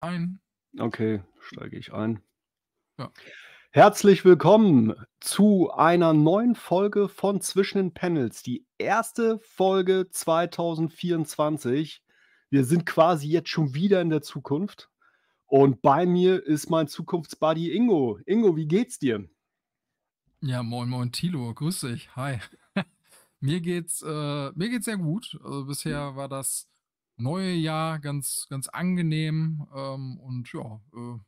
ein. Okay, steige ich ein. Ja. Herzlich willkommen zu einer neuen Folge von Zwischen den Panels, die erste Folge 2024. Wir sind quasi jetzt schon wieder in der Zukunft und bei mir ist mein Zukunftsbuddy Ingo. Ingo, wie geht's dir? Ja, moin moin Tilo, grüß dich. Hi. mir geht's äh, mir geht's sehr gut. Also bisher war das neue Jahr ganz, ganz angenehm. Ähm, und ja, äh,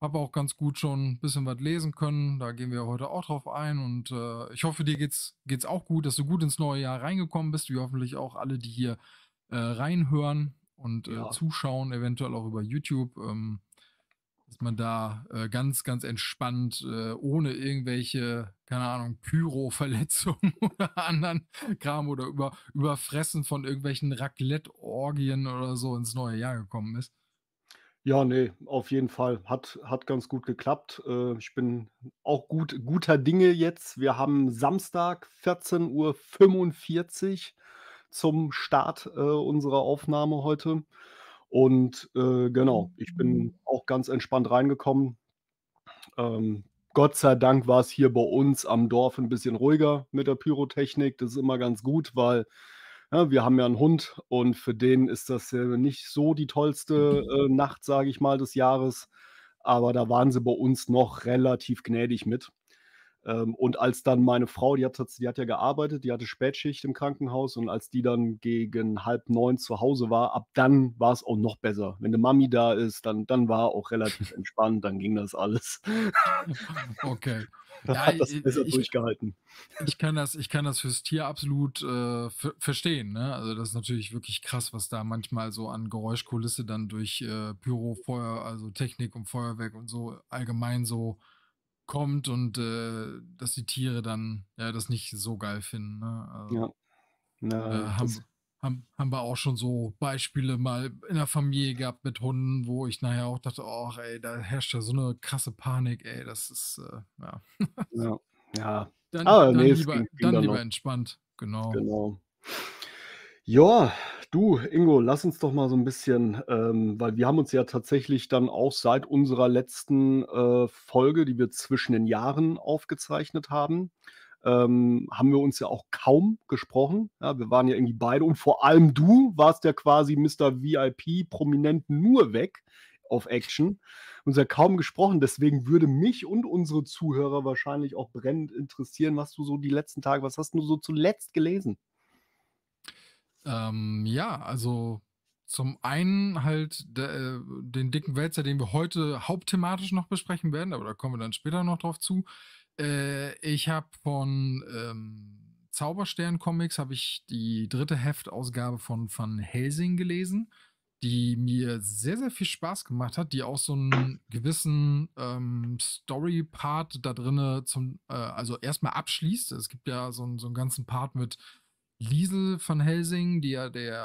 habe auch ganz gut schon ein bisschen was lesen können. Da gehen wir heute auch drauf ein. Und äh, ich hoffe, dir geht's, geht's auch gut, dass du gut ins neue Jahr reingekommen bist, wie hoffentlich auch alle, die hier äh, reinhören und äh, ja. zuschauen, eventuell auch über YouTube. Ähm, dass man da äh, ganz, ganz entspannt, äh, ohne irgendwelche, keine Ahnung, Pyro-Verletzungen oder anderen Kram oder über, überfressen von irgendwelchen Raclette-Orgien oder so ins neue Jahr gekommen ist. Ja, nee, auf jeden Fall. Hat, hat ganz gut geklappt. Äh, ich bin auch gut, guter Dinge jetzt. Wir haben Samstag 14.45 Uhr zum Start äh, unserer Aufnahme heute. Und äh, genau, ich bin mhm. auch ganz entspannt reingekommen. Ähm, Gott sei Dank war es hier bei uns am Dorf ein bisschen ruhiger mit der Pyrotechnik. Das ist immer ganz gut, weil ja, wir haben ja einen Hund und für den ist das ja nicht so die tollste mhm. äh, Nacht, sage ich mal, des Jahres. Aber da waren sie bei uns noch relativ gnädig mit. Ähm, und als dann meine Frau, die hat, die hat ja gearbeitet, die hatte Spätschicht im Krankenhaus und als die dann gegen halb neun zu Hause war, ab dann war es auch noch besser. Wenn eine Mami da ist, dann, dann war auch relativ entspannt, dann ging das alles. okay. Dann ja, hat das besser ich, durchgehalten. Ich kann das, ich kann das fürs Tier absolut äh, verstehen. Ne? Also das ist natürlich wirklich krass, was da manchmal so an Geräuschkulisse dann durch äh, Pyro, Feuer, also Technik und Feuerwerk und so allgemein so kommt und äh, dass die Tiere dann ja das nicht so geil finden. Ne? Also, ja. Na, äh, haben, haben, haben wir auch schon so Beispiele mal in der Familie gehabt mit Hunden, wo ich nachher auch dachte, ach ey, da herrscht ja so eine krasse Panik, ey, das ist äh, ja. ja. ja. Dann, ah, dann nee, lieber, ging, ging dann lieber entspannt, genau. Genau. Ja, Du, Ingo, lass uns doch mal so ein bisschen, ähm, weil wir haben uns ja tatsächlich dann auch seit unserer letzten äh, Folge, die wir zwischen den Jahren aufgezeichnet haben, ähm, haben wir uns ja auch kaum gesprochen. Ja, wir waren ja irgendwie beide und vor allem du warst ja quasi Mr. VIP prominent nur weg auf Action. Uns ja kaum gesprochen. Deswegen würde mich und unsere Zuhörer wahrscheinlich auch brennend interessieren, was du so die letzten Tage, was hast du so zuletzt gelesen? Ähm, ja, also zum einen halt de, äh, den dicken Wälzer, den wir heute hauptthematisch noch besprechen werden, aber da kommen wir dann später noch drauf zu. Äh, ich habe von ähm, Zauberstern Comics habe ich die dritte Heftausgabe von Van Helsing gelesen, die mir sehr sehr viel Spaß gemacht hat, die auch so einen gewissen ähm, Story Part da drinne zum äh, also erstmal abschließt. Es gibt ja so, so einen ganzen Part mit Liesel van Helsing, die ja der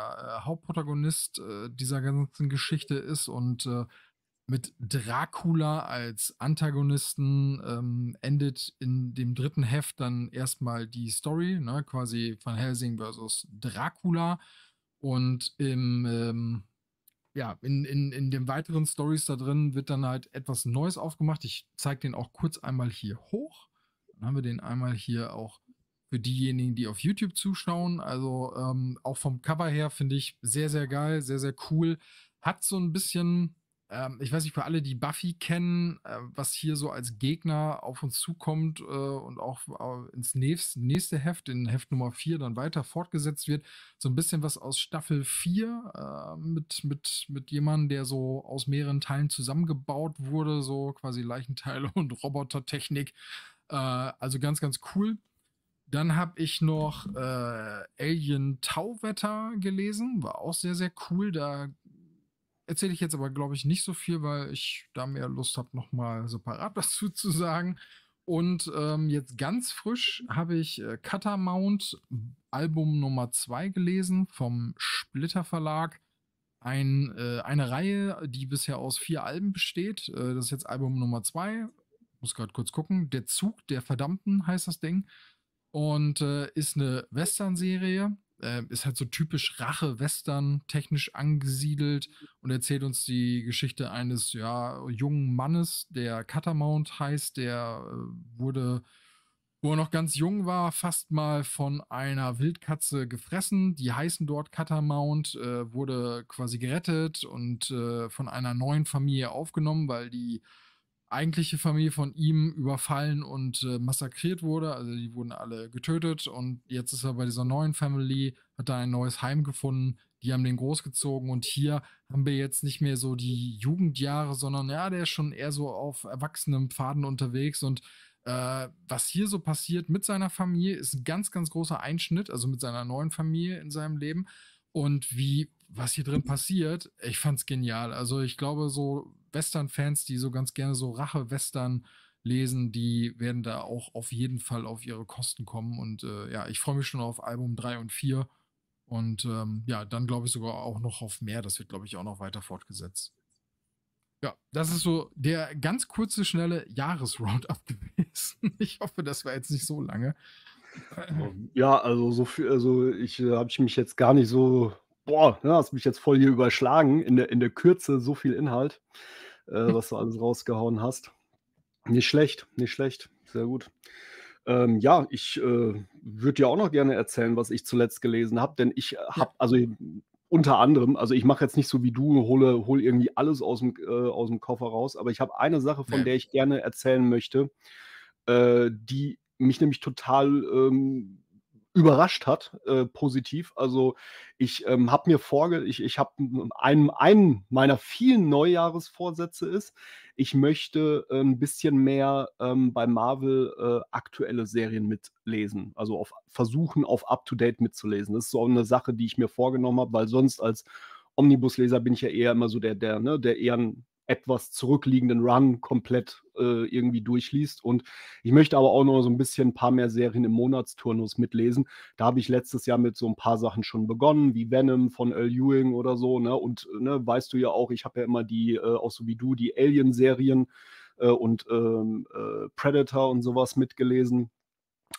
äh, Hauptprotagonist äh, dieser ganzen Geschichte ist und äh, mit Dracula als Antagonisten ähm, endet in dem dritten Heft dann erstmal die Story, ne, quasi Van Helsing versus Dracula. Und im, ähm, ja, in, in, in den weiteren Stories da drin wird dann halt etwas Neues aufgemacht. Ich zeige den auch kurz einmal hier hoch. Dann haben wir den einmal hier auch für diejenigen, die auf YouTube zuschauen. Also ähm, auch vom Cover her finde ich sehr, sehr geil, sehr, sehr cool. Hat so ein bisschen, ähm, ich weiß nicht, für alle, die Buffy kennen, äh, was hier so als Gegner auf uns zukommt äh, und auch äh, ins nächste, nächste Heft, in Heft Nummer 4, dann weiter fortgesetzt wird. So ein bisschen was aus Staffel 4 äh, mit, mit, mit jemandem, der so aus mehreren Teilen zusammengebaut wurde, so quasi Leichenteile und Robotertechnik. Äh, also ganz, ganz cool dann habe ich noch äh, Alien Tauwetter gelesen, war auch sehr, sehr cool. Da erzähle ich jetzt aber, glaube ich, nicht so viel, weil ich da mehr Lust habe, nochmal separat dazu zu sagen. Und ähm, jetzt ganz frisch habe ich äh, Catamount Album Nummer 2 gelesen vom Splitter Verlag. Ein, äh, eine Reihe, die bisher aus vier Alben besteht. Äh, das ist jetzt Album Nummer 2. Muss gerade kurz gucken. Der Zug der Verdammten heißt das Ding. Und äh, ist eine Western-Serie. Äh, ist halt so typisch Rache-Western, technisch angesiedelt und erzählt uns die Geschichte eines ja, jungen Mannes, der Catamount heißt, der äh, wurde wo er noch ganz jung war, fast mal von einer Wildkatze gefressen. Die heißen dort Catamount, äh, wurde quasi gerettet und äh, von einer neuen Familie aufgenommen, weil die eigentliche Familie von ihm überfallen und äh, massakriert wurde. Also die wurden alle getötet und jetzt ist er bei dieser neuen Family, hat da ein neues Heim gefunden. Die haben den großgezogen und hier haben wir jetzt nicht mehr so die Jugendjahre, sondern ja, der ist schon eher so auf erwachsenen Pfaden unterwegs und äh, was hier so passiert mit seiner Familie ist ein ganz, ganz großer Einschnitt, also mit seiner neuen Familie in seinem Leben und wie was hier drin passiert, ich fand's genial. Also ich glaube so, Western-Fans, die so ganz gerne so Rache-Western lesen, die werden da auch auf jeden Fall auf ihre Kosten kommen. Und äh, ja, ich freue mich schon auf Album 3 und 4. Und ähm, ja, dann glaube ich sogar auch noch auf mehr. Das wird, glaube ich, auch noch weiter fortgesetzt. Ja, das ist so der ganz kurze, schnelle Jahresroundup gewesen. Ich hoffe, das war jetzt nicht so lange. Ja, also so viel, also ich äh, habe ich mich jetzt gar nicht so boah, ne, hast mich jetzt voll hier überschlagen, in der, in der Kürze so viel Inhalt, äh, was du alles rausgehauen hast. Nicht schlecht, nicht schlecht, sehr gut. Ähm, ja, ich äh, würde dir auch noch gerne erzählen, was ich zuletzt gelesen habe, denn ich äh, habe, also unter anderem, also ich mache jetzt nicht so wie du, hole, hole irgendwie alles aus dem, äh, aus dem Koffer raus, aber ich habe eine Sache, von ja. der ich gerne erzählen möchte, äh, die mich nämlich total ähm, überrascht hat, äh, positiv. Also ich ähm, habe mir vorge, ich, ich habe einen, einen meiner vielen Neujahresvorsätze ist, ich möchte äh, ein bisschen mehr ähm, bei Marvel äh, aktuelle Serien mitlesen, also auf versuchen auf up to date mitzulesen. Das ist so eine Sache, die ich mir vorgenommen habe, weil sonst als Omnibusleser bin ich ja eher immer so der der ne, der eher ein etwas zurückliegenden Run komplett äh, irgendwie durchliest. Und ich möchte aber auch noch so ein bisschen ein paar mehr Serien im Monatsturnus mitlesen. Da habe ich letztes Jahr mit so ein paar Sachen schon begonnen, wie Venom von Earl Ewing oder so. Ne? Und äh, ne, weißt du ja auch, ich habe ja immer die, äh, auch so wie du, die Alien-Serien äh, und ähm, äh, Predator und sowas mitgelesen.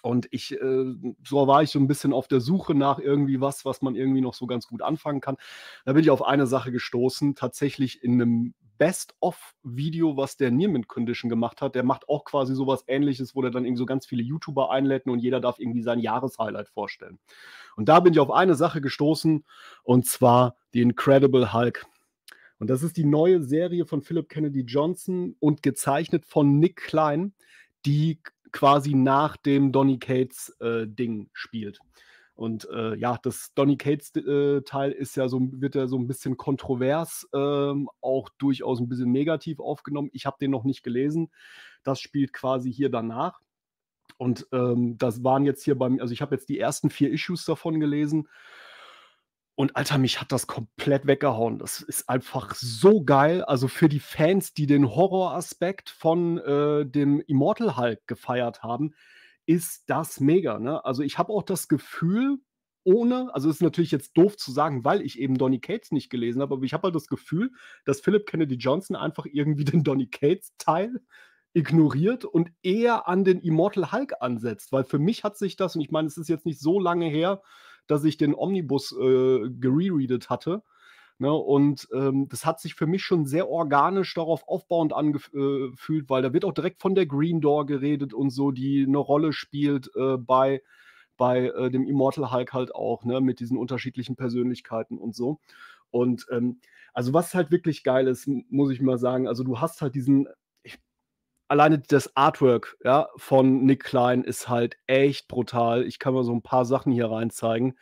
Und ich, äh, so war ich so ein bisschen auf der Suche nach irgendwie was, was man irgendwie noch so ganz gut anfangen kann. Da bin ich auf eine Sache gestoßen, tatsächlich in einem Best-of-Video, was der Nearman Condition gemacht hat. Der macht auch quasi sowas ähnliches, wo der dann irgendwie so ganz viele YouTuber einlädt und jeder darf irgendwie sein Jahreshighlight vorstellen. Und da bin ich auf eine Sache gestoßen und zwar die Incredible Hulk. Und das ist die neue Serie von Philip Kennedy Johnson und gezeichnet von Nick Klein, die quasi nach dem Donny Cates äh, Ding spielt. Und äh, ja, das Donny Cates äh, Teil ist ja so, wird ja so ein bisschen kontrovers, ähm, auch durchaus ein bisschen negativ aufgenommen. Ich habe den noch nicht gelesen. Das spielt quasi hier danach. Und ähm, das waren jetzt hier beim, also ich habe jetzt die ersten vier Issues davon gelesen und Alter, mich hat das komplett weggehauen. Das ist einfach so geil. Also für die Fans, die den Horroraspekt von äh, dem Immortal Hulk gefeiert haben, ist das mega. Ne? Also ich habe auch das Gefühl, ohne, also es ist natürlich jetzt doof zu sagen, weil ich eben Donny Cates nicht gelesen habe, aber ich habe halt das Gefühl, dass Philip Kennedy Johnson einfach irgendwie den Donny Cates Teil ignoriert und eher an den Immortal Hulk ansetzt, weil für mich hat sich das, und ich meine, es ist jetzt nicht so lange her, dass ich den Omnibus äh, gerereadet hatte. Ne, und ähm, das hat sich für mich schon sehr organisch darauf aufbauend angefühlt, äh, weil da wird auch direkt von der Green Door geredet und so, die eine Rolle spielt äh, bei, bei äh, dem Immortal Hulk halt auch, ne, mit diesen unterschiedlichen Persönlichkeiten und so. Und ähm, also was halt wirklich geil ist, muss ich mal sagen, also du hast halt diesen alleine das Artwork ja, von Nick Klein ist halt echt brutal. Ich kann mal so ein paar Sachen hier rein zeigen.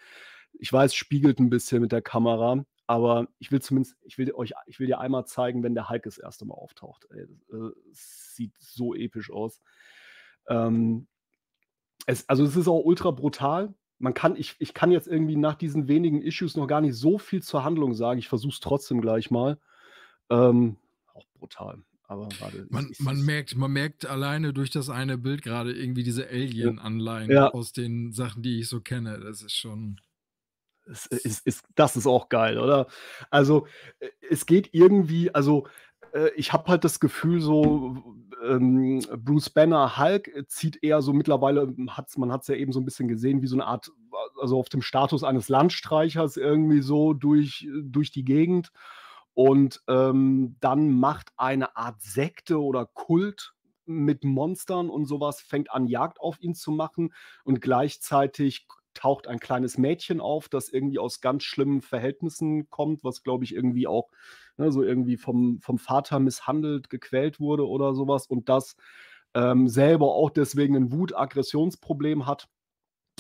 Ich weiß, spiegelt ein bisschen mit der Kamera, aber ich will zumindest, ich will euch, ich will dir einmal zeigen, wenn der Hulk das erste Mal auftaucht. Ey, das, das äh, sieht so episch aus. Ähm, es, also es ist auch ultra brutal. Man kann, ich, ich kann jetzt irgendwie nach diesen wenigen Issues noch gar nicht so viel zur Handlung sagen. Ich versuche es trotzdem gleich mal. Ähm, auch brutal. Aber warte, man, ich, man merkt, man merkt alleine durch das eine Bild gerade irgendwie diese Alien-Anleihen ja. aus den Sachen, die ich so kenne. Das ist schon. Es, es, es, das ist auch geil, oder? Also, äh, es geht irgendwie, also äh, ich habe halt das Gefühl, so ähm, Bruce Banner Hulk zieht eher so mittlerweile, hat's, man hat es ja eben so ein bisschen gesehen, wie so eine Art, also auf dem Status eines Landstreichers irgendwie so durch, durch die Gegend. Und ähm, dann macht eine Art Sekte oder Kult mit Monstern und sowas, fängt an, Jagd auf ihn zu machen und gleichzeitig taucht ein kleines Mädchen auf, das irgendwie aus ganz schlimmen Verhältnissen kommt, was glaube ich irgendwie auch ne, so irgendwie vom, vom Vater misshandelt, gequält wurde oder sowas und das ähm, selber auch deswegen ein Wut-Aggressionsproblem hat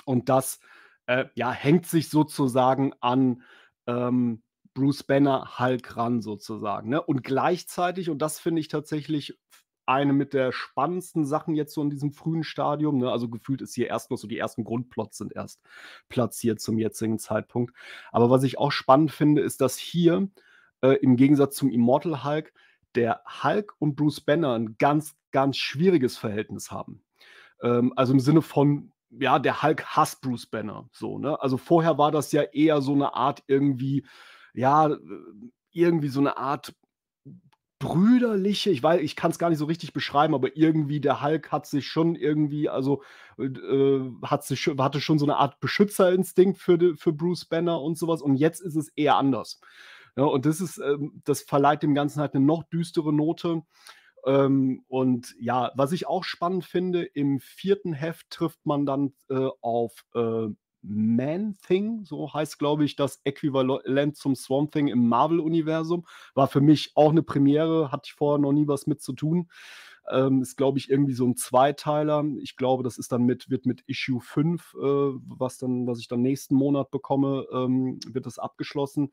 und das äh, ja hängt sich sozusagen an ähm, Bruce Banner Hulk ran sozusagen. Ne? Und gleichzeitig, und das finde ich tatsächlich eine mit der spannendsten Sachen jetzt so in diesem frühen Stadium. Ne? Also gefühlt ist hier erst noch so die ersten Grundplots sind erst platziert zum jetzigen Zeitpunkt. Aber was ich auch spannend finde, ist, dass hier äh, im Gegensatz zum Immortal Hulk der Hulk und Bruce Banner ein ganz, ganz schwieriges Verhältnis haben. Ähm, also im Sinne von, ja, der Hulk hasst Bruce Banner. So, ne? Also vorher war das ja eher so eine Art irgendwie ja, irgendwie so eine Art brüderliche, ich weiß, ich kann es gar nicht so richtig beschreiben, aber irgendwie der Hulk hat sich schon irgendwie, also äh, hat sich, hatte schon so eine Art Beschützerinstinkt für, für Bruce Banner und sowas und jetzt ist es eher anders. Ja, und das ist, ähm, das verleiht dem Ganzen halt eine noch düstere Note. Ähm, und ja, was ich auch spannend finde, im vierten Heft trifft man dann äh, auf äh, man-Thing, so heißt, glaube ich, das Äquivalent zum Swamp Thing im Marvel-Universum. War für mich auch eine Premiere, hatte ich vorher noch nie was mit zu tun. Ähm, ist, glaube ich, irgendwie so ein Zweiteiler. Ich glaube, das ist dann mit, wird mit Issue 5, äh, was, dann, was ich dann nächsten Monat bekomme, ähm, wird das abgeschlossen.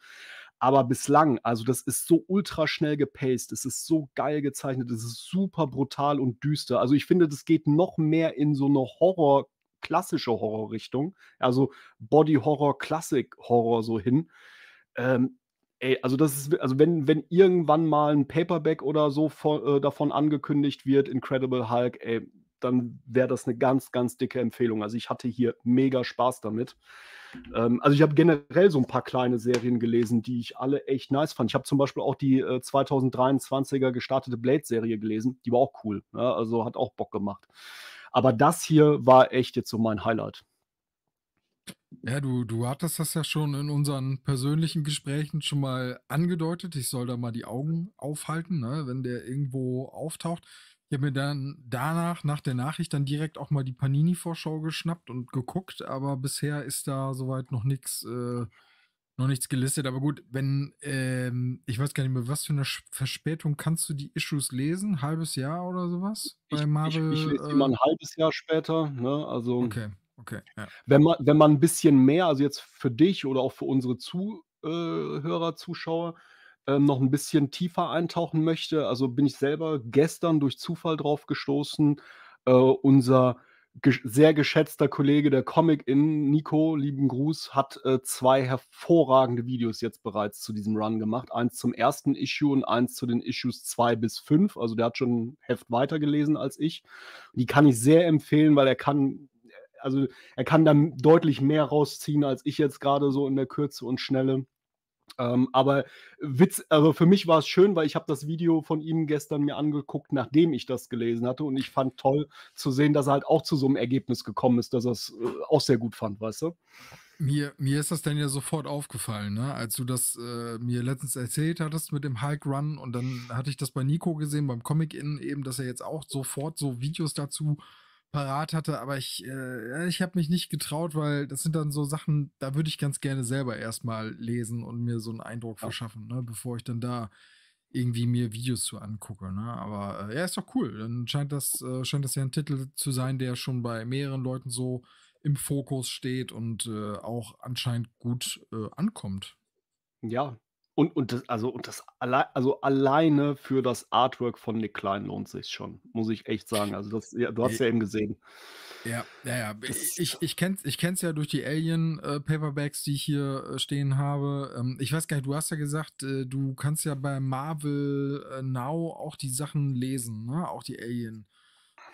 Aber bislang, also das ist so ultra schnell gepaced, es ist so geil gezeichnet, es ist super brutal und düster. Also ich finde, das geht noch mehr in so eine Horror- klassische Horrorrichtung, also Body Horror, Classic Horror so hin. Ähm, ey, also das ist, also wenn, wenn irgendwann mal ein Paperback oder so von, äh, davon angekündigt wird, Incredible Hulk, ey, dann wäre das eine ganz, ganz dicke Empfehlung. Also ich hatte hier mega Spaß damit. Ähm, also ich habe generell so ein paar kleine Serien gelesen, die ich alle echt nice fand. Ich habe zum Beispiel auch die äh, 2023er gestartete Blade-Serie gelesen. Die war auch cool. Ja? Ne, also hat auch Bock gemacht. Aber das hier war echt jetzt so mein Highlight. Ja, du, du hattest das ja schon in unseren persönlichen Gesprächen schon mal angedeutet. Ich soll da mal die Augen aufhalten, ne, wenn der irgendwo auftaucht. Ich habe mir dann danach, nach der Nachricht, dann direkt auch mal die Panini-Vorschau geschnappt und geguckt, aber bisher ist da soweit noch nichts äh, noch nichts gelistet, aber gut, wenn, ähm, ich weiß gar nicht mehr, was für eine Verspätung kannst du die Issues lesen? Halbes Jahr oder sowas? Bei Marvel, ich, ich, lese äh, immer ein halbes Jahr später, ne? Also. Okay, okay. Ja. Wenn, man, wenn man ein bisschen mehr, also jetzt für dich oder auch für unsere Zuhörer, äh, Zuschauer, äh, noch ein bisschen tiefer eintauchen möchte, also bin ich selber gestern durch Zufall drauf gestoßen, äh, unser sehr geschätzter Kollege der Comic-In, Nico, lieben Gruß, hat äh, zwei hervorragende Videos jetzt bereits zu diesem Run gemacht. Eins zum ersten Issue und eins zu den Issues 2 bis 5. Also der hat schon ein Heft weitergelesen als ich. Die kann ich sehr empfehlen, weil er kann äh, also er kann da deutlich mehr rausziehen als ich jetzt gerade so in der Kürze und Schnelle. Ähm, aber Witz, also für mich war es schön, weil ich habe das Video von ihm gestern mir angeguckt, nachdem ich das gelesen hatte. Und ich fand toll zu sehen, dass er halt auch zu so einem Ergebnis gekommen ist, dass er es äh, auch sehr gut fand, weißt du? Mir, mir ist das dann ja sofort aufgefallen, ne? als du das äh, mir letztens erzählt hattest mit dem Hulk Run und dann hatte ich das bei Nico gesehen, beim Comic-In eben, dass er jetzt auch sofort so Videos dazu äh, parat hatte, aber ich, äh, ich habe mich nicht getraut, weil das sind dann so Sachen, da würde ich ganz gerne selber erstmal lesen und mir so einen Eindruck ja. verschaffen, ne, bevor ich dann da irgendwie mir Videos zu angucke. Ne? Aber äh, ja, ist doch cool. Dann scheint das, äh, scheint das ja ein Titel zu sein, der schon bei mehreren Leuten so im Fokus steht und äh, auch anscheinend gut äh, ankommt. Ja, und, und das, also, und das alle, also alleine für das Artwork von Nick Klein lohnt sich schon, muss ich echt sagen. Also das, ja, du hast ja eben gesehen. Ja, ja, ja. Ich, ich, ich kenn's, ich ja durch die Alien äh, Paperbacks, die ich hier äh, stehen habe. Ähm, ich weiß gar nicht, du hast ja gesagt, äh, du kannst ja bei Marvel äh, Now auch die Sachen lesen, ne? Auch die Alien.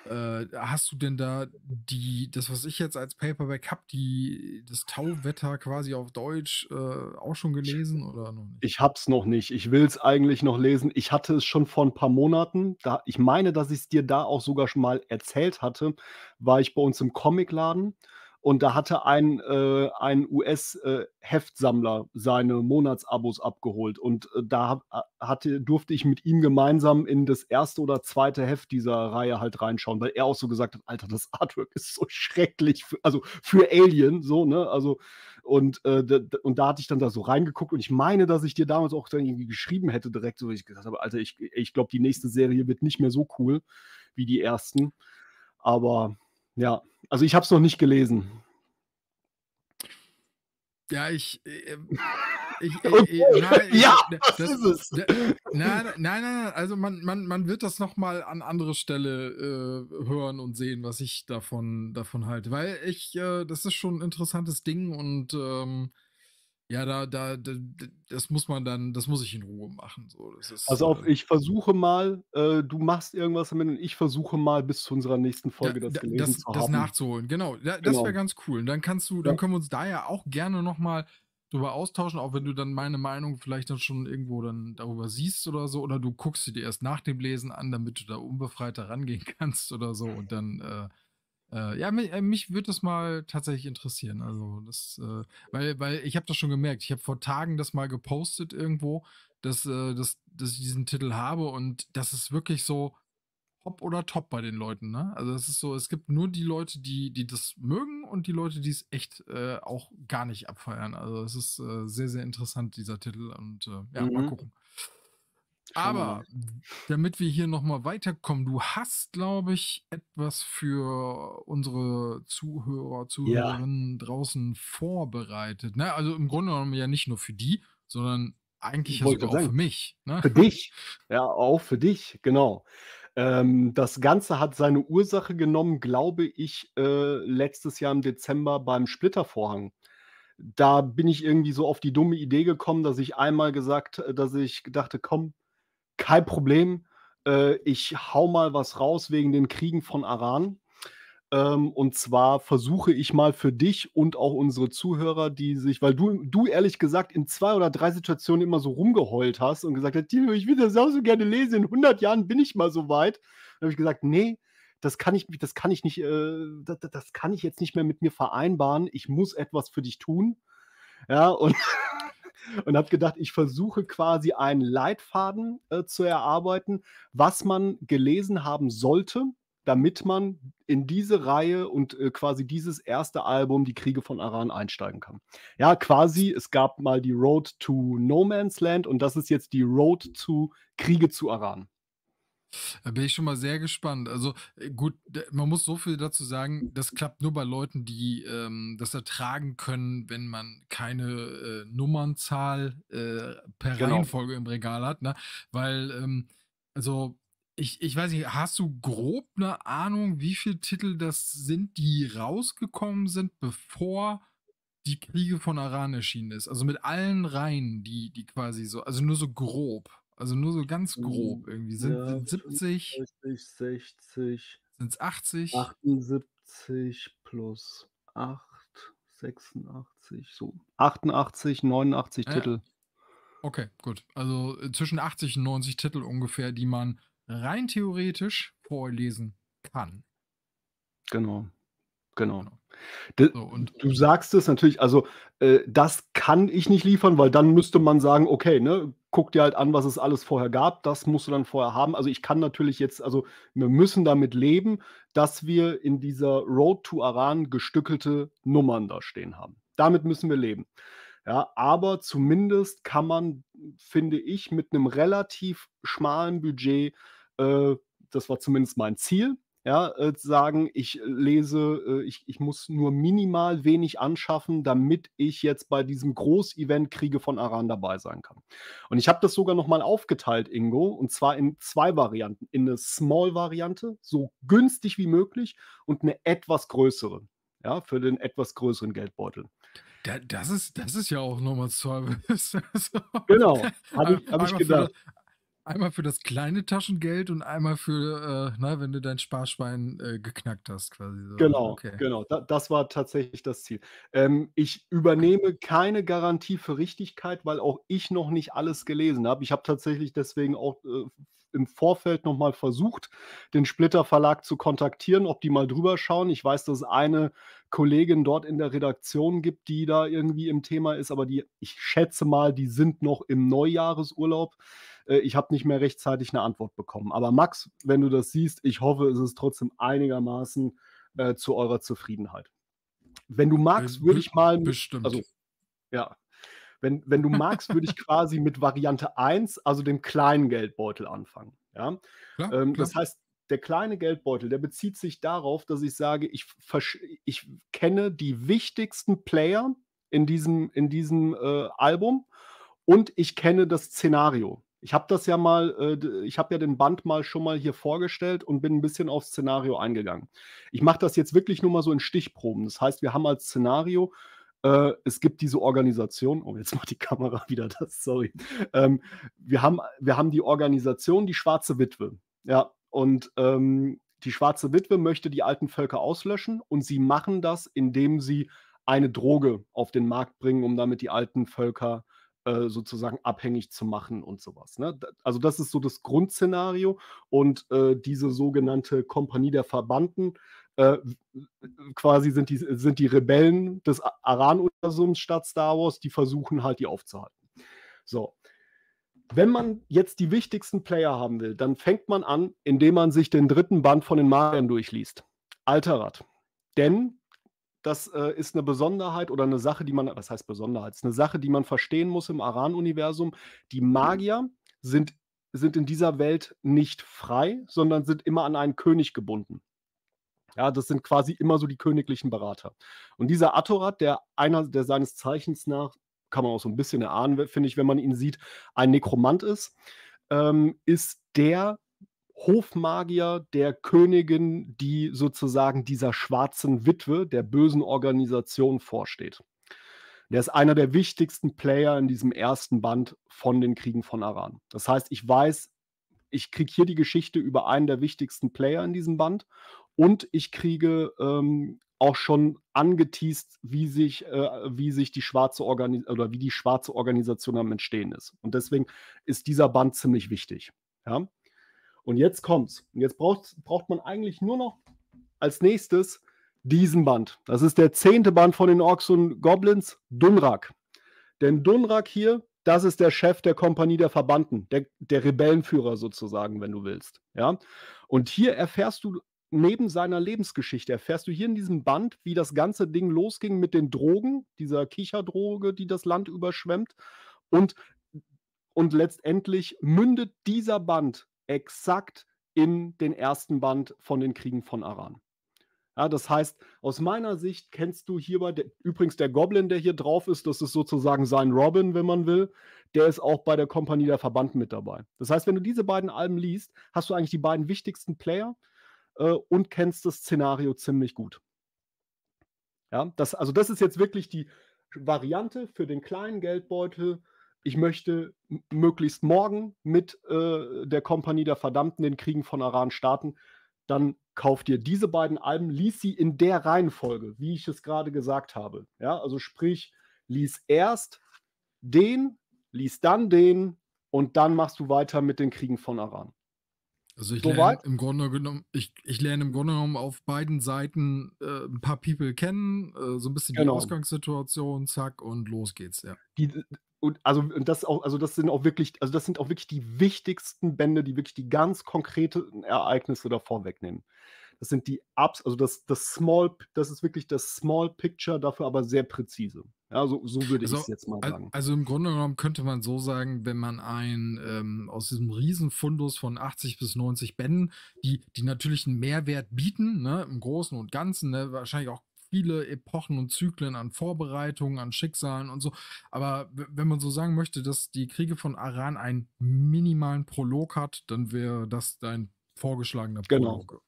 Äh, hast du denn da die, das, was ich jetzt als Paperback habe, die, das Tauwetter quasi auf Deutsch äh, auch schon gelesen oder noch nicht? Ich hab's noch nicht. Ich will es eigentlich noch lesen. Ich hatte es schon vor ein paar Monaten. Da, ich meine, dass ich es dir da auch sogar schon mal erzählt hatte. War ich bei uns im Comicladen und da hatte ein, äh, ein US-Heftsammler äh, seine Monatsabos abgeholt. Und äh, da äh, hatte, durfte ich mit ihm gemeinsam in das erste oder zweite Heft dieser Reihe halt reinschauen, weil er auch so gesagt hat, Alter, das Artwork ist so schrecklich, für, also für Alien, so, ne? Also, und, äh, und da hatte ich dann da so reingeguckt und ich meine, dass ich dir damals auch dann irgendwie geschrieben hätte, direkt, so wie ich gesagt habe, Alter, ich, ich glaube, die nächste Serie wird nicht mehr so cool wie die ersten. Aber ja, also ich habe es noch nicht gelesen. Ja, ich. Äh, äh ich, äh, äh nein, ja, das, äh, das, ist es. nein, nein, nein, also man, man, man wird das nochmal an andere Stelle hören und sehen, was ich davon, davon halte. Weil ich, das ist schon ein interessantes Ding und ähm, ja, da, da, da, das muss man dann, das muss ich in Ruhe machen. So, das ist, also auf, äh, ich versuche mal, äh, du machst irgendwas damit und ich versuche mal bis zu unserer nächsten Folge da, das gelesen das, zu haben. Das nachzuholen, genau. Da, genau. Das wäre ganz cool. dann kannst du, dann können wir uns da ja auch gerne nochmal drüber austauschen, auch wenn du dann meine Meinung vielleicht dann schon irgendwo dann darüber siehst oder so, oder du guckst sie dir erst nach dem Lesen an, damit du da unbefreiter rangehen kannst oder so und dann äh, äh, ja, mich, äh, mich würde das mal tatsächlich interessieren. Also das, äh, weil, weil ich habe das schon gemerkt. Ich habe vor Tagen das mal gepostet irgendwo, dass, äh, dass, dass ich diesen Titel habe und das ist wirklich so hopp oder top bei den Leuten. Ne? Also es ist so, es gibt nur die Leute, die, die das mögen und die Leute, die es echt äh, auch gar nicht abfeiern. Also es ist äh, sehr, sehr interessant, dieser Titel. Und äh, ja, mhm. mal gucken. Aber damit wir hier nochmal weiterkommen, du hast, glaube ich, etwas für unsere Zuhörer, Zuhörerinnen ja. draußen vorbereitet. Ne? Also im Grunde genommen ja nicht nur für die, sondern eigentlich sogar auch sagen. für mich. Ne? Für dich. Ja, auch für dich, genau. Ähm, das Ganze hat seine Ursache genommen, glaube ich, äh, letztes Jahr im Dezember beim Splittervorhang da bin ich irgendwie so auf die dumme Idee gekommen, dass ich einmal gesagt, äh, dass ich dachte, komm, kein Problem, äh, ich hau mal was raus wegen den Kriegen von Aran. Ähm, und zwar versuche ich mal für dich und auch unsere Zuhörer, die sich, weil du, du ehrlich gesagt in zwei oder drei Situationen immer so rumgeheult hast und gesagt hast, Tino, ich will das auch so gerne lesen, in 100 Jahren bin ich mal so weit. Dann habe ich gesagt, nee, das kann ich, das kann ich nicht, äh, das, das kann ich jetzt nicht mehr mit mir vereinbaren. Ich muss etwas für dich tun. Ja, und und habe gedacht, ich versuche quasi einen Leitfaden äh, zu erarbeiten, was man gelesen haben sollte, damit man in diese Reihe und äh, quasi dieses erste Album, Die Kriege von Aran, einsteigen kann. Ja, quasi, es gab mal die Road to No Man's Land und das ist jetzt die Road zu Kriege zu Aran. Da bin ich schon mal sehr gespannt. Also äh, gut, man muss so viel dazu sagen, das klappt nur bei Leuten, die ähm, das ertragen können, wenn man keine äh, Nummernzahl äh, per genau. Reihenfolge im Regal hat. Ne? Weil, ähm, also ich, ich weiß nicht, hast du grob eine Ahnung, wie viele Titel das sind, die rausgekommen sind, bevor die Kriege von Aran erschienen ist? Also mit allen Reihen, die, die quasi so, also nur so grob. Also nur so ganz grob hm, irgendwie. Sind, ja, 70? 50, 60. Sind es 80? 78 plus 8, 86, so. 88, 89 ja. Titel. Okay, gut. Also äh, zwischen 80 und 90 Titel ungefähr, die man rein theoretisch vorlesen kann. Genau. Genau. genau. De, so, und, du sagst es natürlich, also äh, das kann ich nicht liefern, weil dann müsste man sagen, okay, ne, guck dir halt an, was es alles vorher gab, das musst du dann vorher haben. Also ich kann natürlich jetzt, also wir müssen damit leben, dass wir in dieser Road to Aran gestückelte Nummern da stehen haben. Damit müssen wir leben. Ja, aber zumindest kann man, finde ich, mit einem relativ schmalen Budget, äh, das war zumindest mein Ziel, ja, äh, zu sagen, ich lese, äh, ich, ich muss nur minimal wenig anschaffen, damit ich jetzt bei diesem Großevent Kriege von Aran dabei sein kann. Und ich habe das sogar nochmal aufgeteilt, Ingo, und zwar in zwei Varianten. In eine Small-Variante, so günstig wie möglich, und eine etwas größere, ja, für den etwas größeren Geldbeutel. Da, das, ist, das ist ja auch nochmal Service. so. Also genau, habe ich, hab ich gedacht. Einmal für das kleine Taschengeld und einmal für, äh, na, ne, wenn du dein Sparschwein äh, geknackt hast, quasi. So. Genau, okay. genau. Da, das war tatsächlich das Ziel. Ähm, ich übernehme keine Garantie für Richtigkeit, weil auch ich noch nicht alles gelesen habe. Ich habe tatsächlich deswegen auch äh, im Vorfeld nochmal versucht, den Splitter Verlag zu kontaktieren, ob die mal drüber schauen. Ich weiß, dass es eine Kollegin dort in der Redaktion gibt, die da irgendwie im Thema ist, aber die, ich schätze mal, die sind noch im Neujahresurlaub. Äh, ich habe nicht mehr rechtzeitig eine Antwort bekommen. Aber Max, wenn du das siehst, ich hoffe, es ist trotzdem einigermaßen äh, zu eurer Zufriedenheit. Wenn du magst, würde ich mal. Bestimmt. Also, ja. Wenn, wenn du magst, würde ich quasi mit Variante 1, also dem kleinen Geldbeutel, anfangen. Ja? Klar, ähm, klar. Das heißt, der kleine Geldbeutel, der bezieht sich darauf, dass ich sage, ich, ich kenne die wichtigsten Player in diesem, in diesem äh, Album und ich kenne das Szenario. Ich habe das ja mal, äh, ich habe ja den Band mal schon mal hier vorgestellt und bin ein bisschen aufs Szenario eingegangen. Ich mache das jetzt wirklich nur mal so in Stichproben. Das heißt, wir haben als Szenario, äh, es gibt diese Organisation, oh, jetzt macht die Kamera wieder das, sorry. Ähm, wir, haben, wir haben die Organisation, die Schwarze Witwe. Ja, und ähm, die Schwarze Witwe möchte die alten Völker auslöschen und sie machen das, indem sie eine Droge auf den Markt bringen, um damit die alten Völker äh, äh, sozusagen abhängig zu machen und sowas. Ne? Also das ist so das Grundszenario und äh, diese sogenannte Kompanie der Verbannten äh, quasi sind die, sind die Rebellen des Aran-Universums statt Star Wars, die versuchen halt, die aufzuhalten. So, wenn man jetzt die wichtigsten Player haben will, dann fängt man an, indem man sich den dritten Band von den Magiern durchliest. Alterrad. Denn das äh, ist eine Besonderheit oder eine Sache, die man, was heißt Besonderheit? Das ist eine Sache, die man verstehen muss im Aran-Universum. Die mhm. Magier sind, sind in dieser Welt nicht frei, sondern sind immer an einen König gebunden. Ja, das sind quasi immer so die königlichen Berater. Und dieser Atorat, der einer, der seines Zeichens nach, kann man auch so ein bisschen erahnen, finde ich, wenn man ihn sieht, ein Nekromant ist, ähm, ist der, Hofmagier der Königin, die sozusagen dieser schwarzen Witwe, der bösen Organisation vorsteht. Der ist einer der wichtigsten Player in diesem ersten Band von den Kriegen von Aran. Das heißt, ich weiß, ich kriege hier die Geschichte über einen der wichtigsten Player in diesem Band und ich kriege ähm, auch schon angeteased, wie sich, äh, wie sich die schwarze Organis oder wie die schwarze Organisation am Entstehen ist. Und deswegen ist dieser Band ziemlich wichtig. Ja? Und jetzt kommt's. Und jetzt braucht, braucht man eigentlich nur noch als nächstes diesen Band. Das ist der zehnte Band von den Orks und Goblins, Dunrak. Denn Dunrak hier, das ist der Chef der Kompanie der Verbannten, der, der Rebellenführer sozusagen, wenn du willst. Ja? Und hier erfährst du neben seiner Lebensgeschichte, erfährst du hier in diesem Band, wie das ganze Ding losging mit den Drogen, dieser Kicherdroge, die das Land überschwemmt. Und, und letztendlich mündet dieser Band exakt in den ersten Band von den Kriegen von Aran. Ja, das heißt, aus meiner Sicht kennst du hierbei, der, übrigens der Goblin, der hier drauf ist, das ist sozusagen sein Robin, wenn man will, der ist auch bei der Kompanie der Verband mit dabei. Das heißt, wenn du diese beiden Alben liest, hast du eigentlich die beiden wichtigsten Player äh, und kennst das Szenario ziemlich gut. Ja, das, also das ist jetzt wirklich die Variante für den kleinen Geldbeutel, ich möchte möglichst morgen mit äh, der Kompanie der Verdammten den Kriegen von Aran starten, dann kauf dir diese beiden Alben, lies sie in der Reihenfolge, wie ich es gerade gesagt habe. Ja, also sprich, lies erst den, lies dann den und dann machst du weiter mit den Kriegen von Aran. Also ich lerne im Grunde genommen, ich, ich lerne im Grunde genommen auf beiden Seiten äh, ein paar People kennen, äh, so ein bisschen genau. die Ausgangssituation, zack, und los geht's, ja. Die, und also und das auch, also das sind auch wirklich, also das sind auch wirklich die wichtigsten Bände, die wirklich die ganz konkreten Ereignisse davor wegnehmen. Das sind die Ups, also das, das Small, das ist wirklich das Small Picture, dafür aber sehr präzise. Ja, so, so würde also, ich es jetzt mal sagen. Also im Grunde genommen könnte man so sagen, wenn man ein ähm, aus diesem Riesenfundus von 80 bis 90 Bänden, die, die natürlich einen Mehrwert bieten, ne, im Großen und Ganzen, ne, wahrscheinlich auch viele Epochen und Zyklen an Vorbereitungen, an Schicksalen und so. Aber wenn man so sagen möchte, dass die Kriege von Aran einen minimalen Prolog hat, dann wäre das dein vorgeschlagener genau. Prolog. Genau.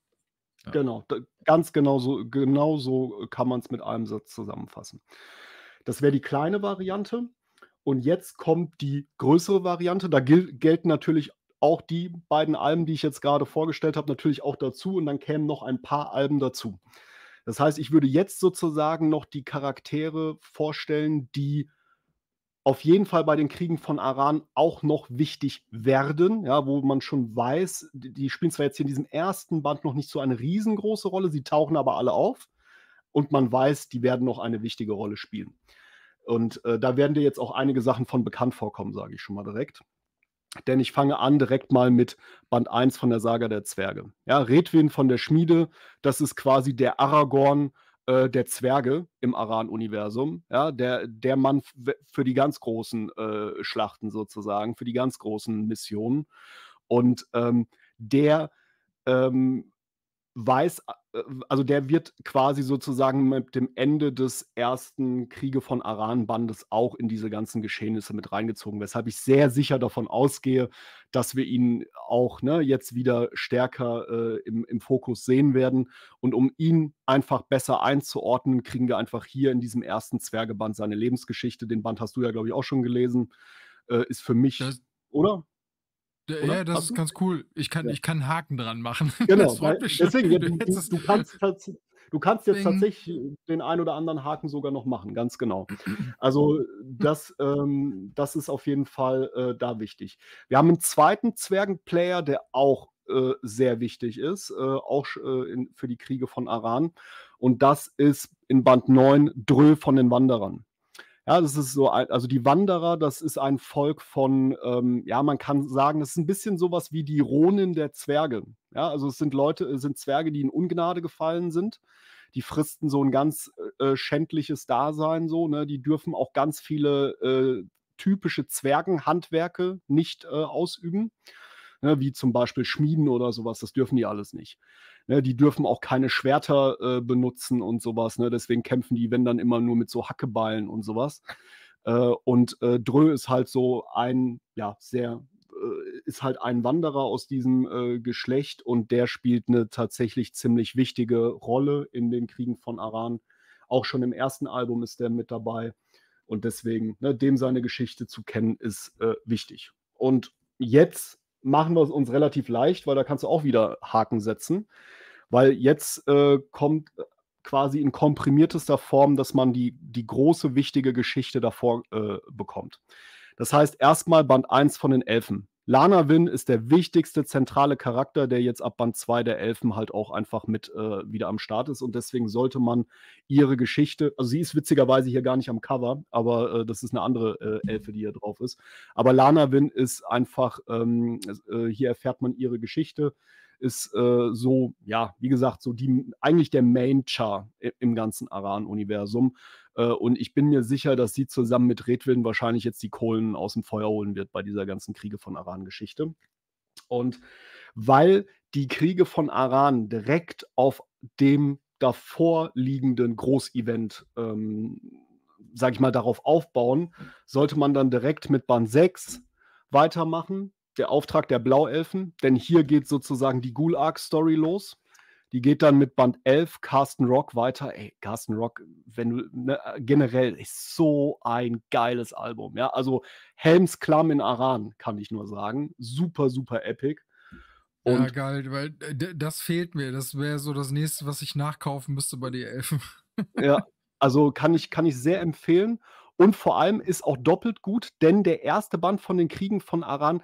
Ja. Genau, ganz genau so, genau so äh, kann man es mit einem Satz zusammenfassen. Das wäre die kleine Variante. Und jetzt kommt die größere Variante. Da gel gelten natürlich auch die beiden Alben, die ich jetzt gerade vorgestellt habe, natürlich auch dazu. Und dann kämen noch ein paar Alben dazu. Das heißt, ich würde jetzt sozusagen noch die Charaktere vorstellen, die auf jeden Fall bei den Kriegen von Aran auch noch wichtig werden, ja, wo man schon weiß, die spielen zwar jetzt hier in diesem ersten Band noch nicht so eine riesengroße Rolle, sie tauchen aber alle auf und man weiß, die werden noch eine wichtige Rolle spielen. Und äh, da werden dir jetzt auch einige Sachen von bekannt vorkommen, sage ich schon mal direkt. Denn ich fange an direkt mal mit Band 1 von der Saga der Zwerge. Ja, Redwin von der Schmiede, das ist quasi der Aragorn äh, der Zwerge im Aran-Universum, ja, der, der Mann für die ganz großen äh, Schlachten sozusagen, für die ganz großen Missionen. Und ähm, der ähm, weiß äh, also der wird quasi sozusagen mit dem Ende des ersten Kriege von Aran-Bandes auch in diese ganzen Geschehnisse mit reingezogen, weshalb ich sehr sicher davon ausgehe, dass wir ihn auch ne, jetzt wieder stärker äh, im, im Fokus sehen werden. Und um ihn einfach besser einzuordnen, kriegen wir einfach hier in diesem ersten Zwergeband seine Lebensgeschichte. Den Band hast du ja, glaube ich, auch schon gelesen. Äh, ist für mich, das, oder? Oder? Ja, das ist ganz cool. Ich kann, ja. ich kann einen Haken dran machen. Genau, weil, deswegen, ja, du, du, kannst, du, kannst, jetzt tatsächlich den einen oder anderen Haken sogar noch machen, ganz genau. Also das, ähm, das ist auf jeden Fall äh, da wichtig. Wir haben einen zweiten Zwergenplayer, der auch äh, sehr wichtig ist, äh, auch äh, in, für die Kriege von Aran. Und das ist in Band 9 Dröhl von den Wanderern. Ja, das ist so, also die Wanderer, das ist ein Volk von, ähm, ja, man kann sagen, das ist ein bisschen sowas wie die Ronen der Zwerge. Ja, also es sind Leute, es äh, sind Zwerge, die in Ungnade gefallen sind. Die fristen so ein ganz äh, äh, schändliches Dasein, so, ne? Die dürfen auch ganz viele äh, typische Zwergenhandwerke nicht äh, ausüben ne, wie zum Beispiel Schmieden oder sowas, das dürfen die alles nicht. Ne, die dürfen auch keine Schwerter äh, benutzen und sowas, ne, deswegen kämpfen die, wenn dann immer nur mit so Hackebeilen und sowas. Äh, und äh, Drö ist halt so ein, ja, sehr, äh, ist halt ein Wanderer aus diesem äh, Geschlecht und der spielt eine tatsächlich ziemlich wichtige Rolle in den Kriegen von Aran. Auch schon im ersten Album ist der mit dabei. Und deswegen, ne, dem seine Geschichte zu kennen, ist äh, wichtig. Und jetzt machen wir es uns relativ leicht, weil da kannst du auch wieder Haken setzen. Weil jetzt äh, kommt äh, quasi in komprimiertester Form, dass man die, die große, wichtige Geschichte davor äh, bekommt. Das heißt, erstmal Band 1 von den Elfen. Lana Win ist der wichtigste zentrale Charakter, der jetzt ab Band 2 der Elfen halt auch einfach mit äh, wieder am Start ist. Und deswegen sollte man ihre Geschichte, also sie ist witzigerweise hier gar nicht am Cover, aber äh, das ist eine andere äh, Elfe, die hier drauf ist. Aber Lana Win ist einfach, ähm, äh, hier erfährt man ihre Geschichte, ist äh, so, ja, wie gesagt, so die eigentlich der Main-Char im ganzen Aran-Universum. Äh, und ich bin mir sicher, dass sie zusammen mit Redwin wahrscheinlich jetzt die Kohlen aus dem Feuer holen wird bei dieser ganzen Kriege von Aran-Geschichte. Und weil die Kriege von Aran direkt auf dem davor liegenden Großevent, ähm, sage ich mal, darauf aufbauen, sollte man dann direkt mit Band 6 weitermachen. Der Auftrag der Blauelfen, denn hier geht sozusagen die Gulag-Story los. Die geht dann mit Band 11 Carsten Rock weiter. Ey, Carsten Rock, wenn du ne, äh, generell ist so ein geiles Album. Ja, also Helms Klamm in Aran kann ich nur sagen. Super, super epic. Und ja, geil, weil äh, das fehlt mir. Das wäre so das nächste, was ich nachkaufen müsste bei die Elfen. ja, also kann ich, kann ich sehr empfehlen. Und vor allem ist auch doppelt gut, denn der erste Band von den Kriegen von Aran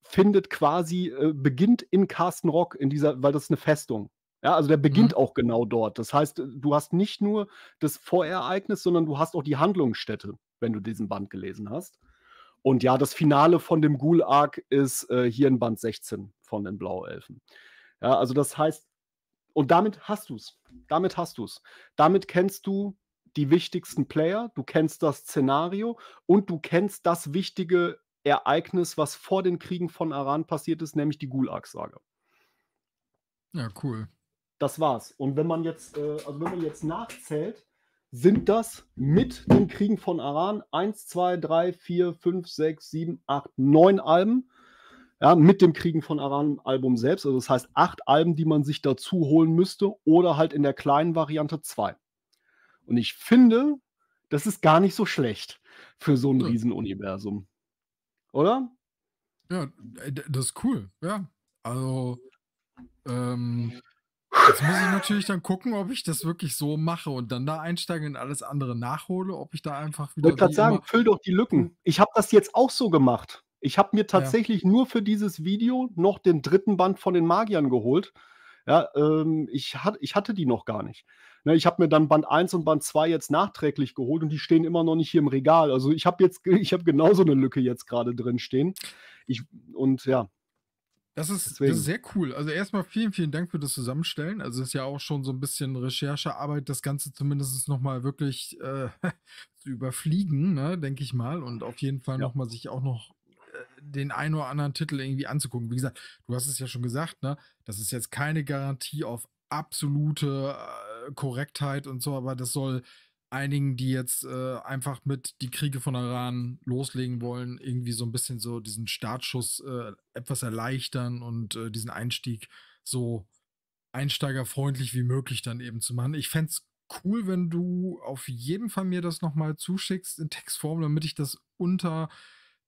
findet quasi, äh, beginnt in Carsten Rock, in dieser, weil das ist eine Festung. Ja, also der mhm. beginnt mhm. auch genau dort. Das heißt, du hast nicht nur das Vorereignis, sondern du hast auch die Handlungsstätte, wenn du diesen Band gelesen hast. Und ja, das Finale von dem Gul-Arc ist äh, hier in Band 16 von den Blauelfen. Ja, also das heißt, und damit hast du es. Damit hast du es. Damit kennst du die wichtigsten Player, du kennst das Szenario und du kennst das wichtige Ereignis, was vor den Kriegen von Aran passiert ist, nämlich die Gulag-Sage. Ja, cool. Das war's. Und wenn man jetzt, äh, also wenn man jetzt nachzählt, sind das mit den Kriegen von Aran 1, 2, 3, 4, 5, 6, 7, 8, 9 Alben. Ja, mit dem Kriegen von Aran Album selbst. Also das heißt acht Alben, die man sich dazu holen müsste oder halt in der kleinen Variante zwei. Und ich finde, das ist gar nicht so schlecht für so ein ja. Riesenuniversum. Oder? Ja, das ist cool. Ja. Also, ähm, Jetzt muss ich natürlich dann gucken, ob ich das wirklich so mache und dann da einsteige und alles andere nachhole, ob ich da einfach wieder. Ich wollte gerade sagen, füll doch die Lücken. Hm. Ich habe das jetzt auch so gemacht. Ich habe mir tatsächlich ja. nur für dieses Video noch den dritten Band von den Magiern geholt. Ja, ähm, ich, hat, ich hatte die noch gar nicht. Ne, ich habe mir dann Band 1 und Band 2 jetzt nachträglich geholt und die stehen immer noch nicht hier im Regal. Also ich habe jetzt, ich habe genauso eine Lücke jetzt gerade drin stehen. Ich, und ja, das ist, das ist sehr cool. Also erstmal vielen, vielen Dank für das Zusammenstellen. Also es ist ja auch schon so ein bisschen Recherchearbeit, das Ganze zumindest nochmal wirklich äh, zu überfliegen, ne, denke ich mal. Und auf jeden Fall ja. nochmal sich auch noch äh, den ein oder anderen Titel irgendwie anzugucken. Wie gesagt, du hast es ja schon gesagt, ne? Das ist jetzt keine Garantie auf absolute äh, Korrektheit und so, aber das soll einigen, die jetzt äh, einfach mit die Kriege von Iran loslegen wollen, irgendwie so ein bisschen so diesen Startschuss äh, etwas erleichtern und äh, diesen Einstieg so einsteigerfreundlich wie möglich dann eben zu machen. Ich fände es cool, wenn du auf jeden Fall mir das nochmal zuschickst in Textform, damit ich das unter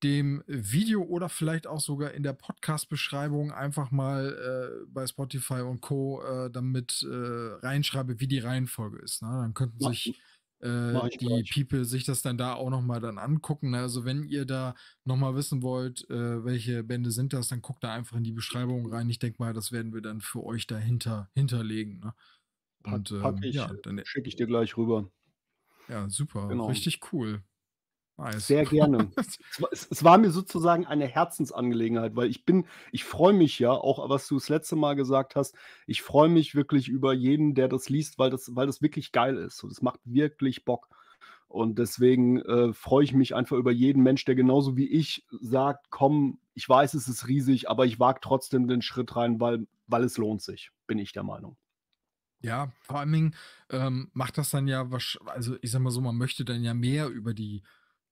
dem Video oder vielleicht auch sogar in der Podcast-Beschreibung einfach mal äh, bei Spotify und Co. Äh, damit äh, reinschreibe, wie die Reihenfolge ist. Ne? Dann könnten sich äh, die gleich. People sich das dann da auch nochmal dann angucken. Ne? Also wenn ihr da nochmal wissen wollt, äh, welche Bände sind das, dann guckt da einfach in die Beschreibung rein. Ich denke mal, das werden wir dann für euch dahinter hinterlegen. Ne? Und pack, ähm, pack ich, ja, dann schicke ich dir gleich rüber. Ja, super. Genau. Richtig cool. Nice. Sehr gerne. es, es, war mir sozusagen eine Herzensangelegenheit, weil ich bin, ich freue mich ja, auch was du das letzte Mal gesagt hast, ich freue mich wirklich über jeden, der das liest, weil das, weil das wirklich geil ist. Und es macht wirklich Bock. Und deswegen äh, freue ich mich einfach über jeden Mensch, der genauso wie ich sagt, komm, ich weiß, es ist riesig, aber ich wage trotzdem den Schritt rein, weil, weil es lohnt sich, bin ich der Meinung. Ja, vor allem ähm, macht das dann ja, also ich sag mal so, man möchte dann ja mehr über die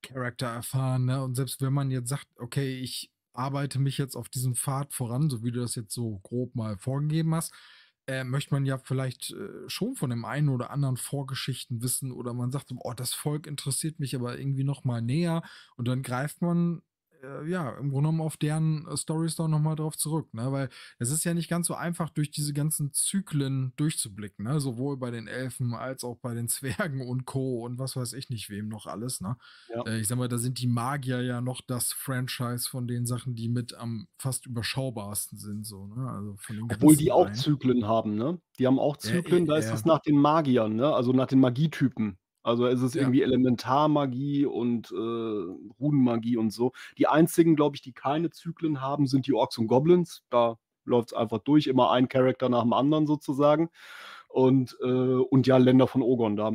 Charakter erfahren. Ne? Und selbst wenn man jetzt sagt, okay, ich arbeite mich jetzt auf diesem Pfad voran, so wie du das jetzt so grob mal vorgegeben hast, äh, möchte man ja vielleicht äh, schon von dem einen oder anderen Vorgeschichten wissen oder man sagt, oh, das Volk interessiert mich aber irgendwie noch mal näher und dann greift man äh, ja, im Grunde genommen auf deren äh, Storys da nochmal drauf zurück, ne? Weil es ist ja nicht ganz so einfach, durch diese ganzen Zyklen durchzublicken, ne? Sowohl bei den Elfen als auch bei den Zwergen und Co. und was weiß ich nicht, wem noch alles, ne? Ja. Äh, ich sag mal, da sind die Magier ja noch das Franchise von den Sachen, die mit am fast überschaubarsten sind, so, ne? Also von den Obwohl die auch Zyklen haben, ne? Die haben auch Zyklen, ja, da ist es nach den Magiern, ne? Also nach den Magietypen. Also es ist ja. irgendwie Elementarmagie und äh, Runenmagie und so. Die einzigen, glaube ich, die keine Zyklen haben, sind die Orks und Goblins. Da läuft es einfach durch, immer ein Charakter nach dem anderen sozusagen. Und, äh, und ja, Länder von Ogon, da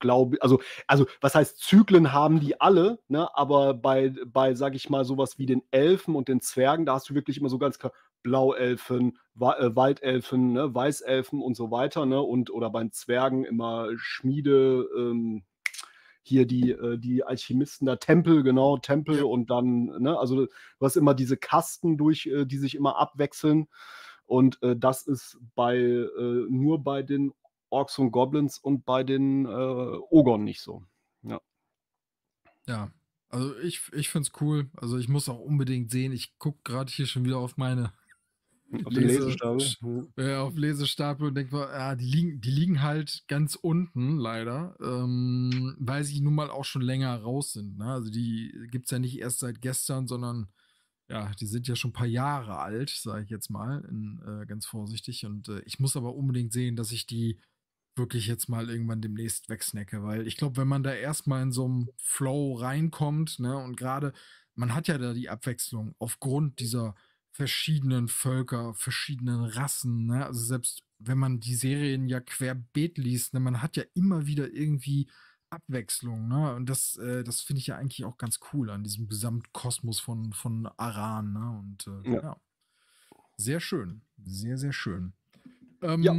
glaube also also was heißt Zyklen haben die alle, ne? Aber bei bei sage ich mal sowas wie den Elfen und den Zwergen, da hast du wirklich immer so ganz klar, Blauelfen, äh, Waldelfen, ne, Weißelfen und so weiter, ne? Und oder beim Zwergen immer Schmiede, ähm, hier die, äh, die Alchemisten da, Tempel, genau, Tempel und dann, ne, also du hast immer diese Kasten durch, äh, die sich immer abwechseln. Und äh, das ist bei äh, nur bei den Orks und Goblins und bei den äh, Ogon nicht so. Ja. Ja, also ich, ich finde es cool. Also ich muss auch unbedingt sehen. Ich gucke gerade hier schon wieder auf meine auf Lese, den Lesestapel. Hm. Ja, auf Lesestapel und denkt man, ja, die liegen, die liegen halt ganz unten, leider, ähm, weil sie nun mal auch schon länger raus sind. Ne? Also die gibt es ja nicht erst seit gestern, sondern ja, die sind ja schon ein paar Jahre alt, sage ich jetzt mal, in, äh, ganz vorsichtig. Und äh, ich muss aber unbedingt sehen, dass ich die wirklich jetzt mal irgendwann demnächst wegsnacke, weil ich glaube, wenn man da erstmal in so einem Flow reinkommt, ne, und gerade, man hat ja da die Abwechslung aufgrund dieser verschiedenen Völker, verschiedenen Rassen. Ne? Also selbst wenn man die Serien ja querbeet liest, ne? man hat ja immer wieder irgendwie Abwechslung. Ne? Und das, äh, das finde ich ja eigentlich auch ganz cool an diesem Gesamtkosmos von, von Aran. Ne? Und äh, ja. ja. sehr schön. Sehr, sehr schön. Ähm, ja.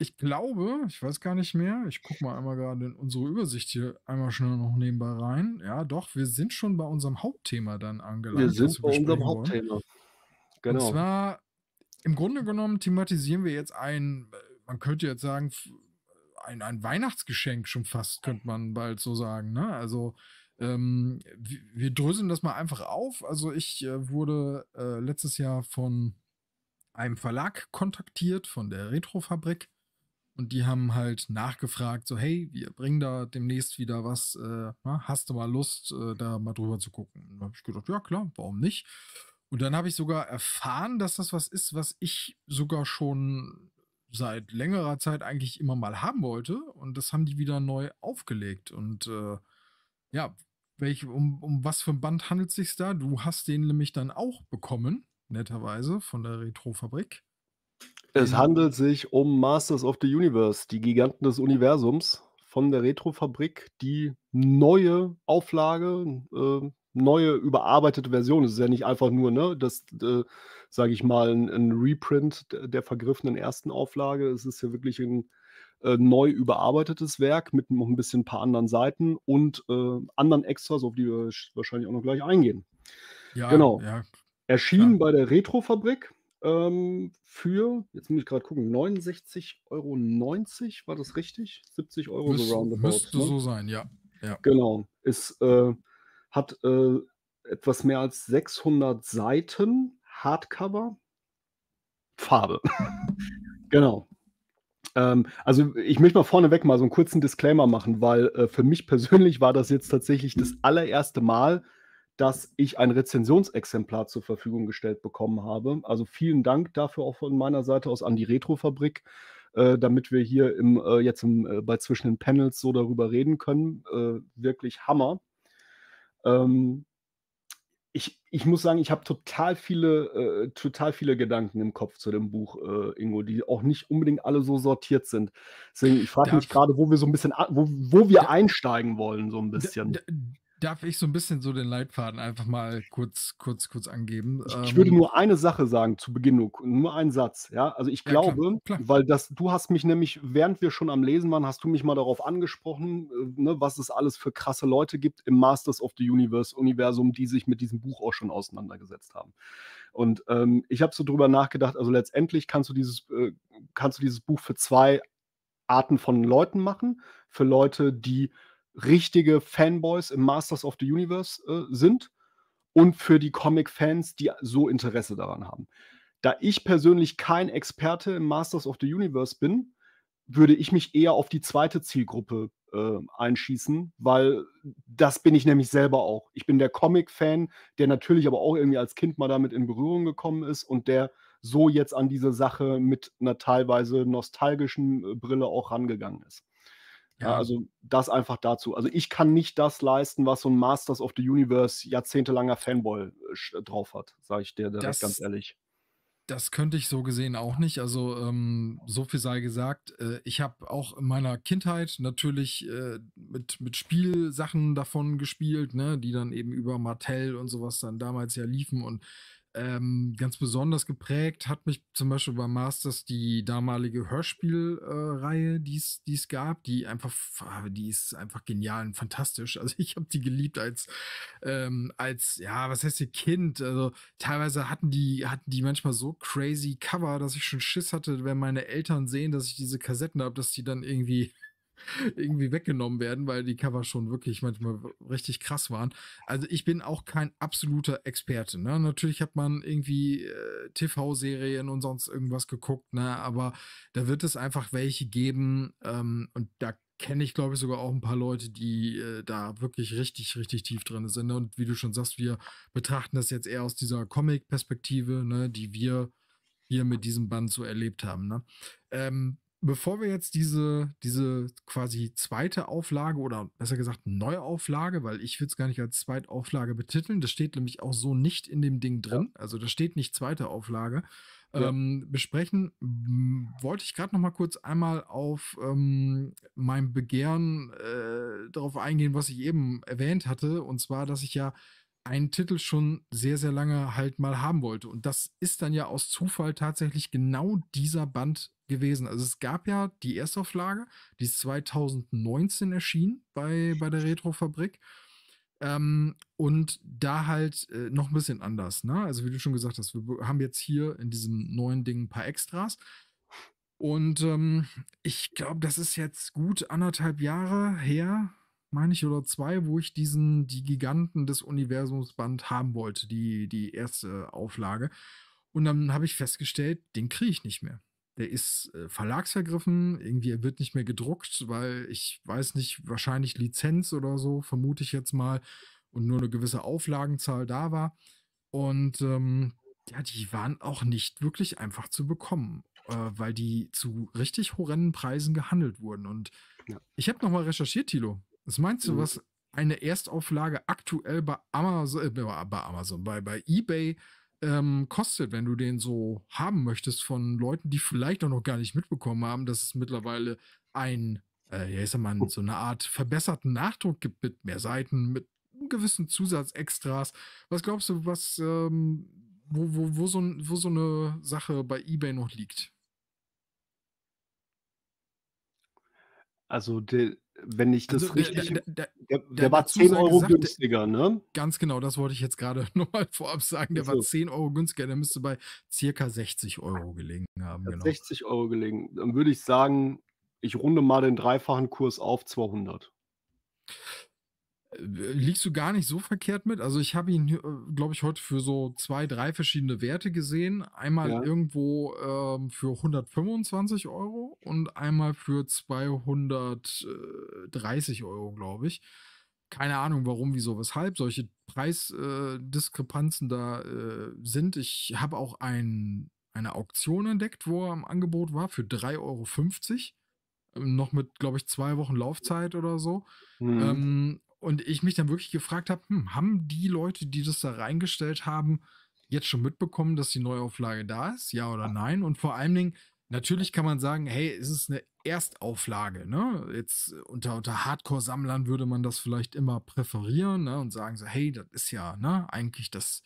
Ich glaube, ich weiß gar nicht mehr. Ich gucke mal einmal gerade in unsere Übersicht hier einmal schnell noch nebenbei rein. Ja, doch, wir sind schon bei unserem Hauptthema dann angelangt. Wir sind bei unserem wollen. Hauptthema. Genau. Und zwar, im Grunde genommen thematisieren wir jetzt ein, man könnte jetzt sagen, ein, ein Weihnachtsgeschenk schon fast, könnte man bald so sagen. Ne? Also ähm, wir dröseln das mal einfach auf. Also ich äh, wurde äh, letztes Jahr von einem Verlag kontaktiert, von der Retrofabrik. Und die haben halt nachgefragt, so hey, wir bringen da demnächst wieder was. Äh, na, hast du mal Lust, äh, da mal drüber zu gucken? da habe ich gedacht, ja klar, warum nicht? Und dann habe ich sogar erfahren, dass das was ist, was ich sogar schon seit längerer Zeit eigentlich immer mal haben wollte. Und das haben die wieder neu aufgelegt. Und äh, ja, welch, um, um was für ein Band handelt es sich da? Du hast den nämlich dann auch bekommen, netterweise, von der Retrofabrik. Es handelt sich um Masters of the Universe, die Giganten des Universums von der Retrofabrik, die neue Auflage, äh, neue, überarbeitete Version. Es ist ja nicht einfach nur, ne, das, äh, sage ich mal, ein, ein, Reprint der vergriffenen ersten Auflage. Es ist ja wirklich ein äh, neu überarbeitetes Werk mit noch ein bisschen ein paar anderen Seiten und äh, anderen Extras, auf die wir wahrscheinlich auch noch gleich eingehen. Ja, genau. Ja, Erschienen bei der Retrofabrik ähm, für, jetzt muss ich gerade gucken, 69,90 Euro, war das richtig? 70 Euro Müß, so roundabout. Müsste ne? so sein, ja. ja. Genau. Ist äh, hat äh, etwas mehr als 600 Seiten Hardcover. Farbe. genau. Ähm, also ich möchte mal vorneweg mal so einen kurzen Disclaimer machen, weil äh, für mich persönlich war das jetzt tatsächlich das allererste Mal, dass ich ein Rezensionsexemplar zur Verfügung gestellt bekommen habe. Also vielen Dank dafür auch von meiner Seite aus an die Retrofabrik, äh, damit wir hier im, äh, jetzt im, äh, bei zwischen den Panels so darüber reden können. Äh, wirklich Hammer. Ähm, ich, ich muss sagen, ich habe total viele, äh, total viele Gedanken im Kopf zu dem Buch, äh, Ingo, die auch nicht unbedingt alle so sortiert sind. Deswegen, ich frage mich gerade, wo wir so ein bisschen, wo, wo wir einsteigen wollen, so ein bisschen. D Darf ich so ein bisschen so den Leitfaden einfach mal kurz, kurz, kurz angeben? Ich, ich würde ähm, nur eine Sache sagen zu Beginn, nur, einen Satz. Ja, also ich ja, glaube, klar, klar. weil das, du hast mich nämlich, während wir schon am Lesen waren, hast du mich mal darauf angesprochen, äh, ne, was es alles für krasse Leute gibt im Masters of the Universe Universum, die sich mit diesem Buch auch schon auseinandergesetzt haben. Und ähm, ich habe so drüber nachgedacht. Also letztendlich kannst du dieses, äh, kannst du dieses Buch für zwei Arten von Leuten machen. Für Leute, die richtige Fanboys im Masters of the Universe äh, sind und für die Comic-Fans, die so Interesse daran haben. Da ich persönlich kein Experte im Masters of the Universe bin, würde ich mich eher auf die zweite Zielgruppe äh, einschießen, weil das bin ich nämlich selber auch. Ich bin der Comic-Fan, der natürlich aber auch irgendwie als Kind mal damit in Berührung gekommen ist und der so jetzt an diese Sache mit einer teilweise nostalgischen äh, Brille auch rangegangen ist. Ja. also das einfach dazu. Also ich kann nicht das leisten, was so ein Masters of the Universe jahrzehntelanger Fanboy äh, drauf hat, sage ich dir das, ganz ehrlich. Das könnte ich so gesehen auch nicht. Also ähm, so viel sei gesagt. Äh, ich habe auch in meiner Kindheit natürlich äh, mit, mit Spielsachen davon gespielt, ne, die dann eben über Mattel und sowas dann damals ja liefen und ähm, ganz besonders geprägt hat mich zum Beispiel bei Masters die damalige Hörspielreihe, äh, die es gab, die einfach, die ist einfach genial und fantastisch. Also ich habe die geliebt als, ähm, als, ja, was heißt ihr Kind? Also teilweise hatten die, hatten die manchmal so crazy Cover, dass ich schon Schiss hatte, wenn meine Eltern sehen, dass ich diese Kassetten habe, dass die dann irgendwie irgendwie weggenommen werden, weil die Cover schon wirklich manchmal richtig krass waren. Also ich bin auch kein absoluter Experte. Ne? Natürlich hat man irgendwie äh, TV-Serien und sonst irgendwas geguckt, ne? aber da wird es einfach welche geben ähm, und da kenne ich, glaube ich, sogar auch ein paar Leute, die äh, da wirklich richtig, richtig tief drin sind. Und wie du schon sagst, wir betrachten das jetzt eher aus dieser Comic-Perspektive, ne? die wir hier mit diesem Band so erlebt haben. Ne? Ähm, bevor wir jetzt diese, diese quasi zweite Auflage oder besser gesagt Neuauflage, weil ich würde es gar nicht als Zweitauflage betiteln, das steht nämlich auch so nicht in dem Ding drin, ja. also da steht nicht zweite Auflage, ja. ähm, besprechen, hm, wollte ich gerade noch mal kurz einmal auf ähm, mein Begehren äh, darauf eingehen, was ich eben erwähnt hatte, und zwar, dass ich ja einen Titel schon sehr, sehr lange halt mal haben wollte. Und das ist dann ja aus Zufall tatsächlich genau dieser Band gewesen. Also es gab ja die Erstauflage, die ist 2019 erschien bei, bei der Retrofabrik. Ähm, und da halt äh, noch ein bisschen anders. Ne? Also wie du schon gesagt hast, wir haben jetzt hier in diesem neuen Ding ein paar Extras. Und ähm, ich glaube, das ist jetzt gut anderthalb Jahre her, meine ich, oder zwei, wo ich diesen Die Giganten des Universums Band haben wollte, die, die erste Auflage. Und dann habe ich festgestellt, den kriege ich nicht mehr. Der ist äh, verlagsvergriffen, irgendwie er wird nicht mehr gedruckt, weil ich weiß nicht, wahrscheinlich Lizenz oder so, vermute ich jetzt mal, und nur eine gewisse Auflagenzahl da war. Und ähm, ja, die waren auch nicht wirklich einfach zu bekommen, äh, weil die zu richtig horrenden Preisen gehandelt wurden. Und ja. ich habe nochmal recherchiert, Tilo. Was meinst du, mhm. was eine Erstauflage aktuell bei Amazon, äh, bei, Amazon bei, bei eBay ähm, kostet, wenn du den so haben möchtest von Leuten, die vielleicht auch noch gar nicht mitbekommen haben, dass es mittlerweile ein, äh, ja, ich sag mal, so eine Art verbesserten Nachdruck gibt mit mehr Seiten, mit gewissen Zusatzextras. Was glaubst du, was, ähm, wo, wo, wo, so, wo so eine Sache bei eBay noch liegt? Also, der, wenn ich das also, richtig. Der, der, der, der war 10 Euro gesagt, günstiger, ne? Ganz genau, das wollte ich jetzt gerade nochmal vorab sagen. Der also. war 10 Euro günstiger, der müsste bei circa 60 Euro gelegen haben. Genau. 60 Euro gelegen. Dann würde ich sagen, ich runde mal den dreifachen Kurs auf 200. Äh, liegst du gar nicht so verkehrt mit. Also ich habe ihn, äh, glaube ich, heute für so zwei, drei verschiedene Werte gesehen. Einmal ja. irgendwo ähm, für 125 Euro und einmal für 230 Euro, glaube ich. Keine Ahnung, warum, wieso, weshalb solche Preisdiskrepanzen äh, da äh, sind. Ich habe auch ein, eine Auktion entdeckt, wo er im Angebot war für 3,50 Euro ähm, noch mit, glaube ich, zwei Wochen Laufzeit oder so. Mhm. Ähm, und ich mich dann wirklich gefragt habe, hm, haben die Leute, die das da reingestellt haben, jetzt schon mitbekommen, dass die Neuauflage da ist? Ja oder nein? Und vor allen Dingen, natürlich kann man sagen, hey, es ist eine Erstauflage. Ne? Jetzt unter, unter Hardcore-Sammlern würde man das vielleicht immer präferieren ne? und sagen so, hey, das ist ja ne, eigentlich das,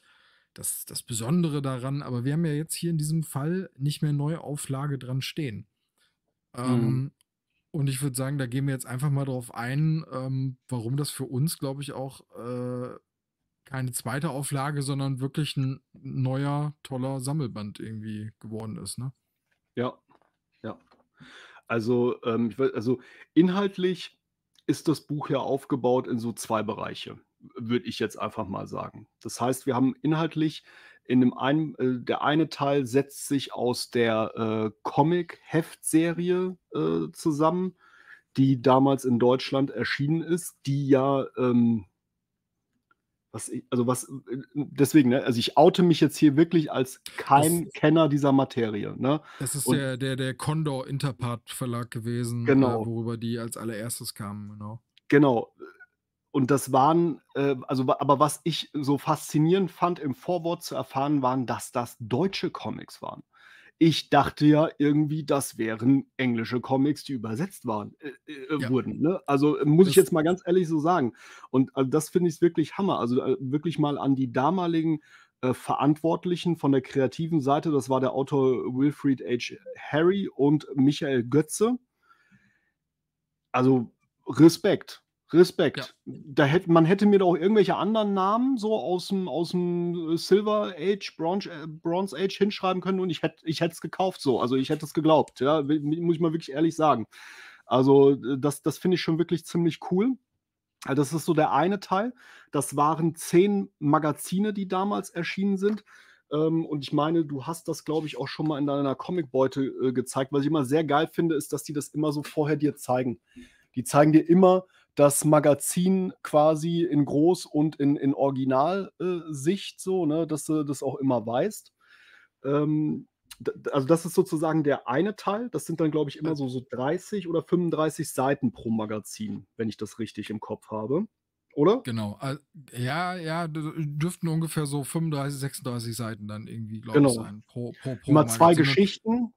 das, das Besondere daran. Aber wir haben ja jetzt hier in diesem Fall nicht mehr Neuauflage dran stehen. Mhm. Ähm, und ich würde sagen, da gehen wir jetzt einfach mal drauf ein, ähm, warum das für uns, glaube ich, auch äh, keine zweite Auflage, sondern wirklich ein neuer, toller Sammelband irgendwie geworden ist. Ne? Ja, ja. Also, ähm, weiß, also inhaltlich ist das Buch ja aufgebaut in so zwei Bereiche, würde ich jetzt einfach mal sagen. Das heißt, wir haben inhaltlich in dem einen, äh, der eine Teil setzt sich aus der äh, Comic-Heftserie äh, zusammen, die damals in Deutschland erschienen ist, die ja, ähm, was ich, also was, äh, deswegen, ne, also ich oute mich jetzt hier wirklich als kein das, Kenner dieser Materie. Ne? Das ist Und, der, der, der Condor Interpart Verlag gewesen, äh, genau. worüber die als allererstes kamen, genau. Genau, und das waren, äh, also, aber was ich so faszinierend fand, im Vorwort zu erfahren waren, dass das deutsche Comics waren. Ich dachte ja irgendwie, das wären englische Comics, die übersetzt waren, äh, äh, ja. wurden. Ne? Also äh, muss das ich jetzt mal ganz ehrlich so sagen. Und also, das finde ich wirklich Hammer. Also äh, wirklich mal an die damaligen äh, Verantwortlichen von der kreativen Seite, das war der Autor Wilfried H. Harry und Michael Götze. Also Respekt. Respekt. Ja. Da hätte, man hätte mir da auch irgendwelche anderen Namen so aus dem, aus dem äh, Silver Age, Bronze, äh, Bronze Age hinschreiben können und ich hätte ich es gekauft so. Also ich hätte es geglaubt, ja, muss ich mal wirklich ehrlich sagen. Also äh, das, das finde ich schon wirklich ziemlich cool. Also das ist so der eine Teil. Das waren zehn Magazine, die damals erschienen sind ähm, und ich meine, du hast das, glaube ich, auch schon mal in deiner Comicbeute äh, gezeigt. Was ich immer sehr geil finde, ist, dass die das immer so vorher dir zeigen. Die zeigen dir immer, das Magazin quasi in Groß- und in, in Originalsicht, äh, so, ne, dass du das auch immer weißt. Ähm, also das ist sozusagen der eine Teil. Das sind dann, glaube ich, immer so, so 30 oder 35 Seiten pro Magazin, wenn ich das richtig im Kopf habe. Oder? Genau. Ja, ja, dürften ungefähr so 35, 36 Seiten dann irgendwie, glaube genau. ich, sein. Pro, pro, pro Immer Magazin. zwei Geschichten,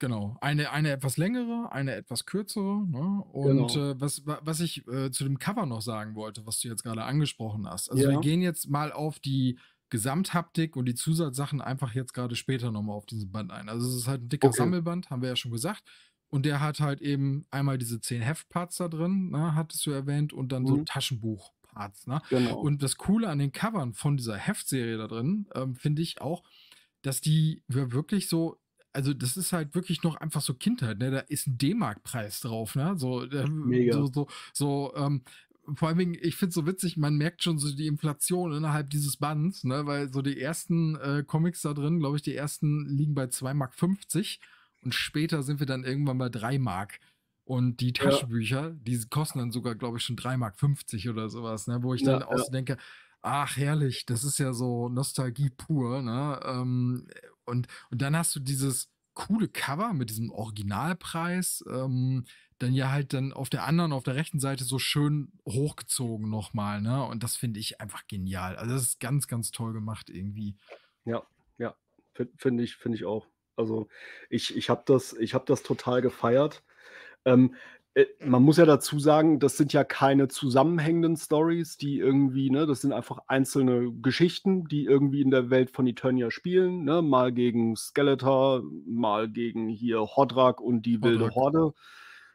Genau, eine, eine etwas längere, eine etwas kürzere. Ne? Und genau. äh, was, was ich äh, zu dem Cover noch sagen wollte, was du jetzt gerade angesprochen hast. Also ja. wir gehen jetzt mal auf die Gesamthaptik und die Zusatzsachen einfach jetzt gerade später nochmal auf diesen Band ein. Also es ist halt ein dicker okay. Sammelband, haben wir ja schon gesagt. Und der hat halt eben einmal diese zehn Heftparts da drin, ne, hattest du erwähnt, und dann mhm. so Taschenbuchparts. Ne? Genau. Und das Coole an den Covern von dieser Heftserie da drin, ähm, finde ich auch, dass die wirklich so also das ist halt wirklich noch einfach so Kindheit, ne? Da ist ein D-Mark-Preis drauf, ne? So, ähm, so, so, so ähm, vor allem, ich finde es so witzig, man merkt schon so die Inflation innerhalb dieses Bands, ne? Weil so die ersten äh, Comics da drin, glaube ich, die ersten liegen bei 2,50 Mark und später sind wir dann irgendwann bei 3 Mark. Und die Taschenbücher, ja. die kosten dann sogar, glaube ich, schon 3,50 Mark oder sowas, ne? Wo ich ja, dann ja. ausdenke, ach herrlich, das ist ja so Nostalgie pur, ne? Ähm, und, und dann hast du dieses coole Cover mit diesem Originalpreis, ähm, dann ja halt dann auf der anderen, auf der rechten Seite so schön hochgezogen nochmal, ne? Und das finde ich einfach genial. Also das ist ganz, ganz toll gemacht irgendwie. Ja, ja, finde ich, finde ich auch. Also ich, ich habe das, ich habe das total gefeiert. Ähm, äh, man muss ja dazu sagen, das sind ja keine zusammenhängenden Stories, die irgendwie, ne, das sind einfach einzelne Geschichten, die irgendwie in der Welt von Eternia spielen, ne, mal gegen Skeletor, mal gegen hier Hodrak und die wilde Hodrak. Horde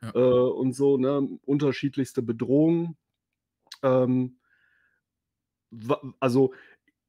ja. äh, und so, ne, unterschiedlichste Bedrohungen. Ähm, also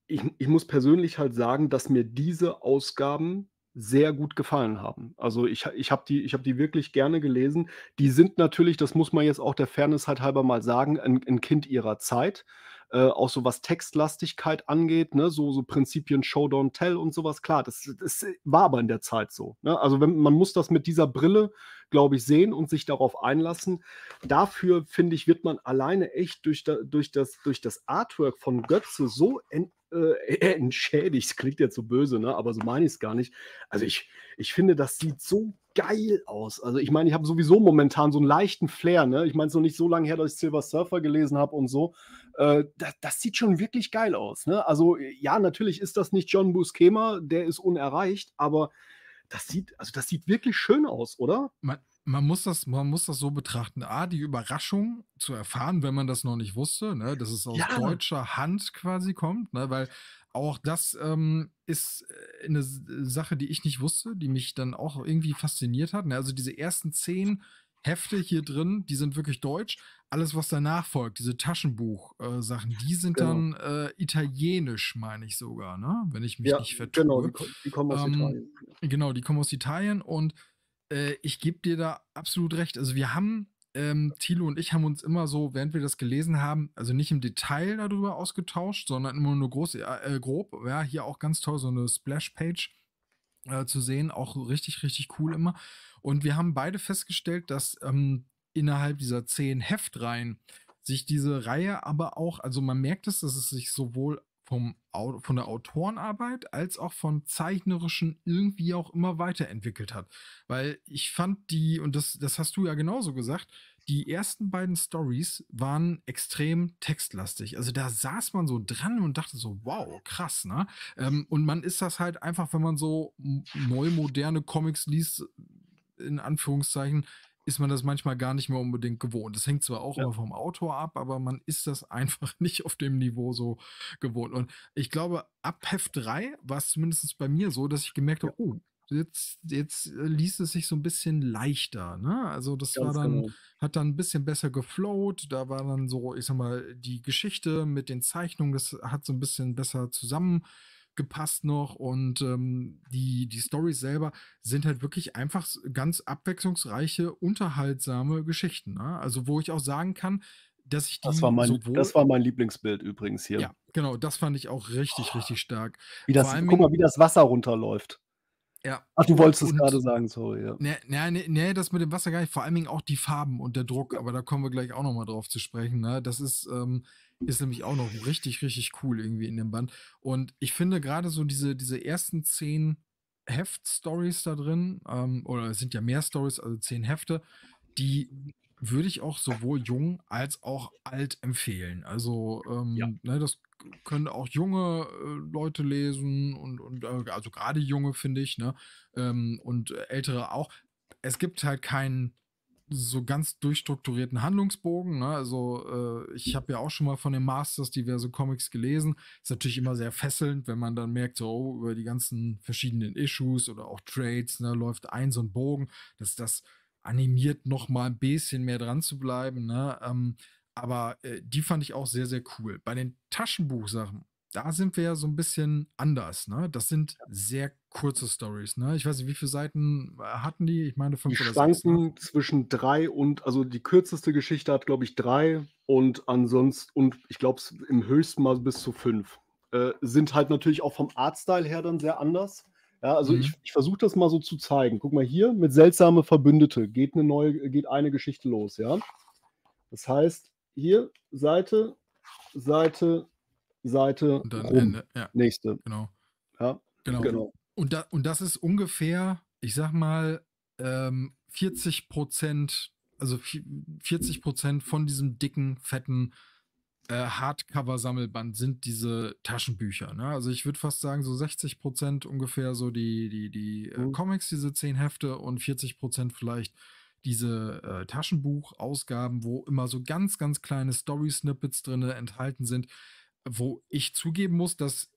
ich, ich muss persönlich halt sagen, dass mir diese Ausgaben sehr gut gefallen haben. Also ich, ich habe die, hab die wirklich gerne gelesen. Die sind natürlich, das muss man jetzt auch der Fairness halt halber mal sagen, ein, ein Kind ihrer Zeit. Äh, auch so was Textlastigkeit angeht, ne? so, so Prinzipien Show, Don't Tell und sowas. Klar, das, das war aber in der Zeit so. Ne? Also wenn, man muss das mit dieser Brille, glaube ich, sehen und sich darauf einlassen. Dafür, finde ich, wird man alleine echt durch, da, durch, das, durch das Artwork von Götze so en äh, entschädigt. Klingt jetzt so böse, ne? aber so meine ich es gar nicht. Also ich, ich finde, das sieht so geil aus. Also ich meine, ich habe sowieso momentan so einen leichten Flair. Ne? Ich meine, es ist noch nicht so lange her, dass ich Silver Surfer gelesen habe und so. Äh, das, das, sieht schon wirklich geil aus. Ne? Also ja, natürlich ist das nicht John Buscema, der ist unerreicht, aber das sieht, also das sieht wirklich schön aus, oder? Man, man muss das, man muss das so betrachten. A, die Überraschung zu erfahren, wenn man das noch nicht wusste, ne, dass es aus ja. deutscher Hand quasi kommt, ne, weil auch das ähm, ist äh, eine Sache, die ich nicht wusste, die mich dann auch irgendwie fasziniert hat. Ne? Also diese ersten zehn Hefte hier drin, die sind wirklich deutsch. Alles, was danach folgt, diese Taschenbuch-Sachen, äh, die sind genau. dann äh, italienisch, meine ich sogar, ne? wenn ich mich ja, nicht vertue. Genau, die, die kommen aus ähm, Italien. Genau, die kommen aus Italien und äh, ich gebe dir da absolut recht. Also wir haben, ähm, Thilo und ich haben uns immer so, während wir das gelesen haben, also nicht im Detail darüber ausgetauscht, sondern immer nur groß, äh, grob. Ja, hier auch ganz toll, so eine Splash-Page äh, zu sehen, auch richtig, richtig cool immer. Und wir haben beide festgestellt, dass ähm, innerhalb dieser zehn Heftreihen sich diese Reihe aber auch, also man merkt es, dass es sich sowohl vom, von der Autorenarbeit als auch von zeichnerischen irgendwie auch immer weiterentwickelt hat. Weil ich fand die, und das, das hast du ja genauso gesagt, die ersten beiden Stories waren extrem textlastig. Also da saß man so dran und dachte so, wow, krass, ne? Ähm, und man ist das halt einfach, wenn man so neu moderne Comics liest, in Anführungszeichen, ist man das manchmal gar nicht mehr unbedingt gewohnt. Das hängt zwar auch ja. immer vom Autor ab, aber man ist das einfach nicht auf dem Niveau so gewohnt. Und ich glaube, ab Heft 3 war es zumindest bei mir so, dass ich gemerkt habe, oh, jetzt, jetzt äh, ließ es sich so ein bisschen leichter. Ne? Also das Ganz war dann, genau. hat dann ein bisschen besser geflowt. Da war dann so, ich sag mal, die Geschichte mit den Zeichnungen, das hat so ein bisschen besser zusammen gepasst noch und ähm, die, die Stories selber sind halt wirklich einfach ganz abwechslungsreiche, unterhaltsame Geschichten. Ne? Also, wo ich auch sagen kann, dass ich die das war mein, sowohl, das war mein Lieblingsbild übrigens hier. Ja, genau, das fand ich auch richtig, oh, richtig stark. Wie das, allem, guck mal, wie das Wasser runterläuft. Ja. Ach, du wolltest und, es gerade sagen, sorry. Ja. Nee, nee, ne, nee, das mit dem Wasser gar nicht. Vor allen Dingen auch die Farben und der Druck, aber da kommen wir gleich auch nochmal drauf zu sprechen. Ne? Das ist, ähm, ist nämlich auch noch richtig, richtig cool irgendwie in dem Band. Und ich finde gerade so diese, diese ersten zehn Heft-Stories da drin, ähm, oder es sind ja mehr Stories, also zehn Hefte, die würde ich auch sowohl jung als auch alt empfehlen. Also, ähm, ja. ne, das können auch junge äh, Leute lesen und, und äh, also gerade junge, finde ich, ne? Ähm, und äh, ältere auch. Es gibt halt keinen so ganz durchstrukturierten Handlungsbogen. Ne? Also äh, ich habe ja auch schon mal von den Masters diverse Comics gelesen. Ist natürlich immer sehr fesselnd, wenn man dann merkt, so oh, über die ganzen verschiedenen Issues oder auch Trades ne, läuft ein so ein Bogen, dass das animiert noch mal ein bisschen mehr dran zu bleiben. Ne? Ähm, aber äh, die fand ich auch sehr, sehr cool. Bei den Taschenbuchsachen, da sind wir ja so ein bisschen anders. Ne? Das sind sehr kurze Stories. Ne? Ich weiß nicht, wie viele Seiten äh, hatten die? Ich meine, fünf die oder schwanken sechs. Ne? zwischen drei und, also die kürzeste Geschichte hat, glaube ich, drei und ansonsten, und ich glaube, im höchsten Mal bis zu fünf. Äh, sind halt natürlich auch vom Artstyle her dann sehr anders. Ja, also mhm. ich, ich versuche das mal so zu zeigen. Guck mal hier, mit seltsame Verbündete geht eine neue, geht eine Geschichte los, ja. Das heißt, hier Seite, Seite, Seite, und dann rum. Ende, ja. nächste. Genau. Ja? genau. genau. Und, da, und das ist ungefähr, ich sag mal, ähm, 40 Prozent, also 40 Prozent von diesem dicken, fetten äh, Hardcover-Sammelband sind diese Taschenbücher. Ne? Also ich würde fast sagen, so 60 Prozent ungefähr so die, die, die äh, mhm. Comics, diese zehn Hefte und 40 Prozent vielleicht diese äh, Taschenbuchausgaben, wo immer so ganz, ganz kleine Story-Snippets drin enthalten sind, wo ich zugeben muss, dass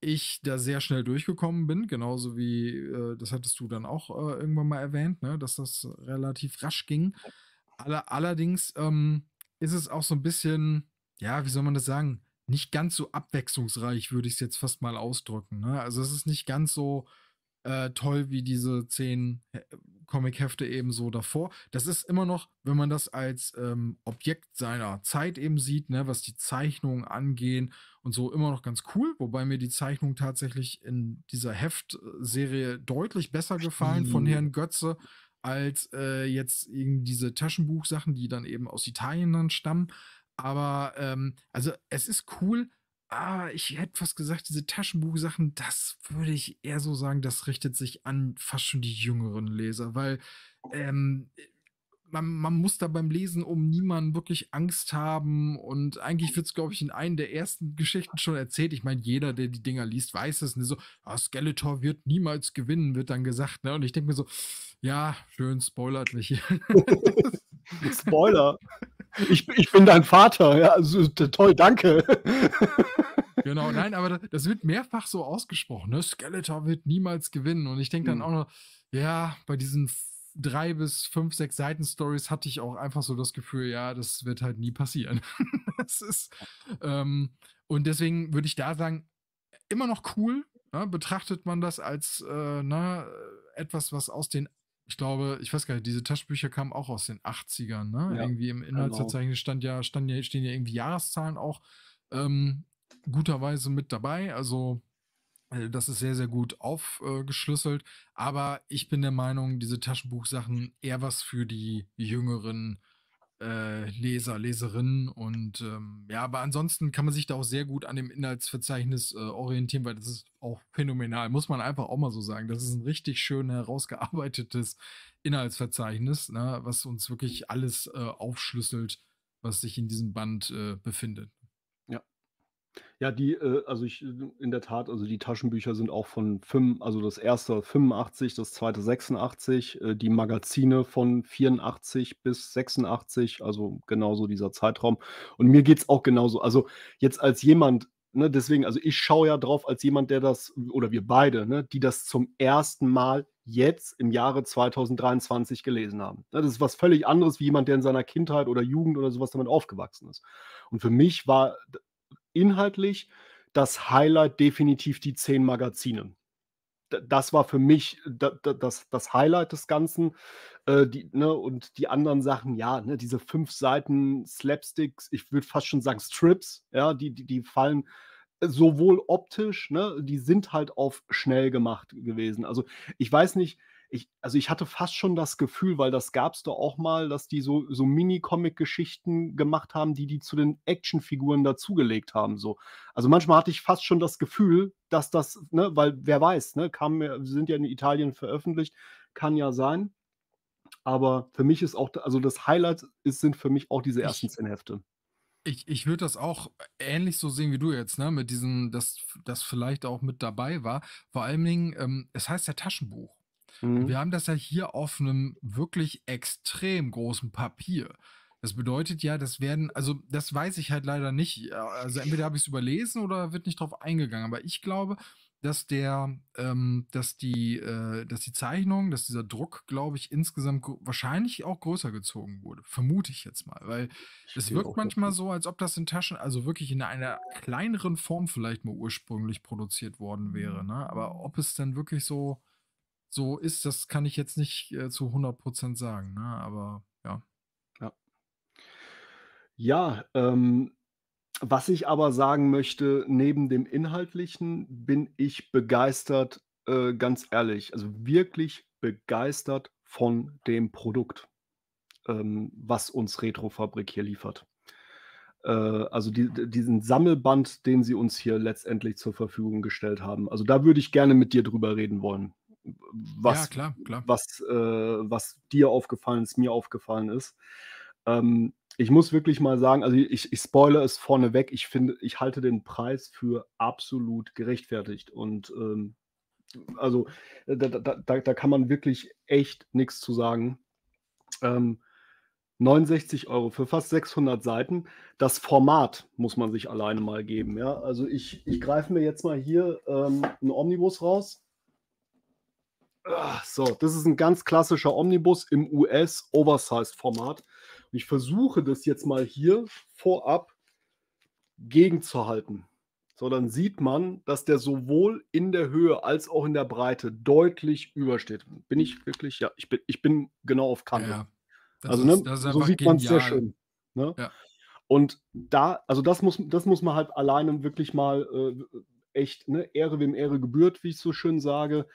ich da sehr schnell durchgekommen bin, genauso wie, äh, das hattest du dann auch äh, irgendwann mal erwähnt, ne, dass das relativ rasch ging. Aller, allerdings ähm, ist es auch so ein bisschen, ja, wie soll man das sagen, nicht ganz so abwechslungsreich, würde ich es jetzt fast mal ausdrücken. Ne? Also es ist nicht ganz so äh, toll wie diese zehn äh, Comichefte eben so davor. Das ist immer noch, wenn man das als ähm, Objekt seiner Zeit eben sieht, ne, was die Zeichnungen angehen und so, immer noch ganz cool. Wobei mir die Zeichnungen tatsächlich in dieser Heftserie deutlich besser gefallen von mhm. Herrn Götze als äh, jetzt eben diese Taschenbuchsachen, die dann eben aus Italien dann stammen. Aber ähm, also es ist cool, ah, ich hätte fast gesagt, diese Taschenbuchsachen, das würde ich eher so sagen, das richtet sich an fast schon die jüngeren Leser, weil ähm, man, man, muss da beim Lesen um niemanden wirklich Angst haben und eigentlich wird es, glaube ich, in einer der ersten Geschichten schon erzählt. Ich meine, jeder, der die Dinger liest, weiß es. Ne? So, ah, Skeletor wird niemals gewinnen, wird dann gesagt. Ne? Und ich denke mir so, ja, schön, spoilert mich hier. Spoiler ich, ich bin dein Vater. Ja, also, toll, danke. Genau, nein, aber das wird mehrfach so ausgesprochen. Ne? Skeletor wird niemals gewinnen. Und ich denke dann hm. auch noch, ja, bei diesen drei bis fünf, sechs Seiten-Stories hatte ich auch einfach so das Gefühl, ja, das wird halt nie passieren. das ist, ähm, und deswegen würde ich da sagen, immer noch cool. Ne? Betrachtet man das als äh, na, ne, etwas, was aus den ich glaube, ich weiß gar nicht, diese Taschenbücher kamen auch aus den 80ern, ne? Ja, irgendwie im genau. Inhaltsverzeichnis stand ja, stand ja, stehen ja irgendwie Jahreszahlen auch ähm, guterweise mit dabei. Also äh, das ist sehr, sehr gut aufgeschlüsselt. Äh, Aber ich bin der Meinung, diese Taschenbuchsachen eher was für die jüngeren äh, Leser, Leserinnen. Und ähm, ja, aber ansonsten kann man sich da auch sehr gut an dem Inhaltsverzeichnis äh, orientieren, weil das ist auch phänomenal, muss man einfach auch mal so sagen. Das ist ein richtig schön herausgearbeitetes Inhaltsverzeichnis, ne, was uns wirklich alles äh, aufschlüsselt, was sich in diesem Band äh, befindet. Ja, die, äh, also ich, äh, in der Tat, also die Taschenbücher sind auch von fünf, also das erste 85, das zweite 86, äh, die Magazine von 84 bis 86, also genauso dieser Zeitraum. Und mir geht es auch genauso. Also jetzt als jemand, ne, deswegen, also ich schaue ja drauf als jemand, der das, oder wir beide, ne, die das zum ersten Mal jetzt im Jahre 2023 gelesen haben. Ne, das ist was völlig anderes wie jemand, der in seiner Kindheit oder Jugend oder sowas damit aufgewachsen ist. Und für mich war inhaltlich das Highlight definitiv die zehn Magazine. Das war für mich das, das Highlight des Ganzen. Äh, die, ne, und die anderen Sachen, ja, ne, diese fünf Seiten Slapsticks, ich würde fast schon sagen Strips, ja, die, die, die fallen äh, sowohl optisch, ne, die sind halt auf schnell gemacht gewesen. Also ich weiß nicht, ich, also ich hatte fast schon das Gefühl, weil das gab es doch auch mal, dass die so, so Mini-Comic-Geschichten gemacht haben, die die zu den Actionfiguren dazugelegt haben. So. Also manchmal hatte ich fast schon das Gefühl, dass das, ne, weil wer weiß, ne, kam, sind ja in Italien veröffentlicht, kann ja sein. Aber für mich ist auch, also das Highlight ist, sind für mich auch diese ersten zehn Hefte. Ich, ich würde das auch ähnlich so sehen wie du jetzt, ne? Mit diesem, dass das vielleicht auch mit dabei war. Vor allen Dingen, ähm, es heißt ja Taschenbuch. Mhm. Wir haben das ja hier auf einem wirklich extrem großen Papier. Das bedeutet ja, das werden, also das weiß ich halt leider nicht. Also entweder habe ich es überlesen oder wird nicht drauf eingegangen. Aber ich glaube, dass der, ähm, dass die, äh, dass die Zeichnung, dass dieser Druck, glaube ich, insgesamt wahrscheinlich auch größer gezogen wurde. Vermute ich jetzt mal, weil es wirkt manchmal so, als ob das in Taschen, also wirklich in einer kleineren Form vielleicht mal ursprünglich produziert worden wäre. Mhm. Ne? Aber ob es dann wirklich so so ist, das kann ich jetzt nicht äh, zu 100% sagen, ne? aber ja. Ja, ja ähm, was ich aber sagen möchte, neben dem Inhaltlichen bin ich begeistert, äh, ganz ehrlich, also wirklich begeistert von dem Produkt, ähm, was uns Retrofabrik hier liefert. Äh, also die, diesen Sammelband, den sie uns hier letztendlich zur Verfügung gestellt haben. Also da würde ich gerne mit dir drüber reden wollen was, ja, klar, klar. was, äh, was dir aufgefallen ist, mir aufgefallen ist. Ähm, ich muss wirklich mal sagen, also ich, ich spoilere es vorneweg, ich finde, ich halte den Preis für absolut gerechtfertigt und ähm, also äh, da, da, da, da, kann man wirklich echt nichts zu sagen. Ähm, 69 Euro für fast 600 Seiten. Das Format muss man sich alleine mal geben. Ja? Also ich, ich greife mir jetzt mal hier ähm, einen Omnibus raus. Ah, so, das ist ein ganz klassischer Omnibus im US-Oversized-Format. ich versuche das jetzt mal hier vorab gegenzuhalten. So, dann sieht man, dass der sowohl in der Höhe als auch in der Breite deutlich übersteht. Bin ich wirklich? Ja, ich bin, ich bin genau auf Kante. Ja, also, ist, ne, so sieht man es sehr schön. Ne? Ja. Und da, also das muss, das muss man halt alleine wirklich mal äh, echt, ne, Ehre wem Ehre gebührt, wie ich so schön sage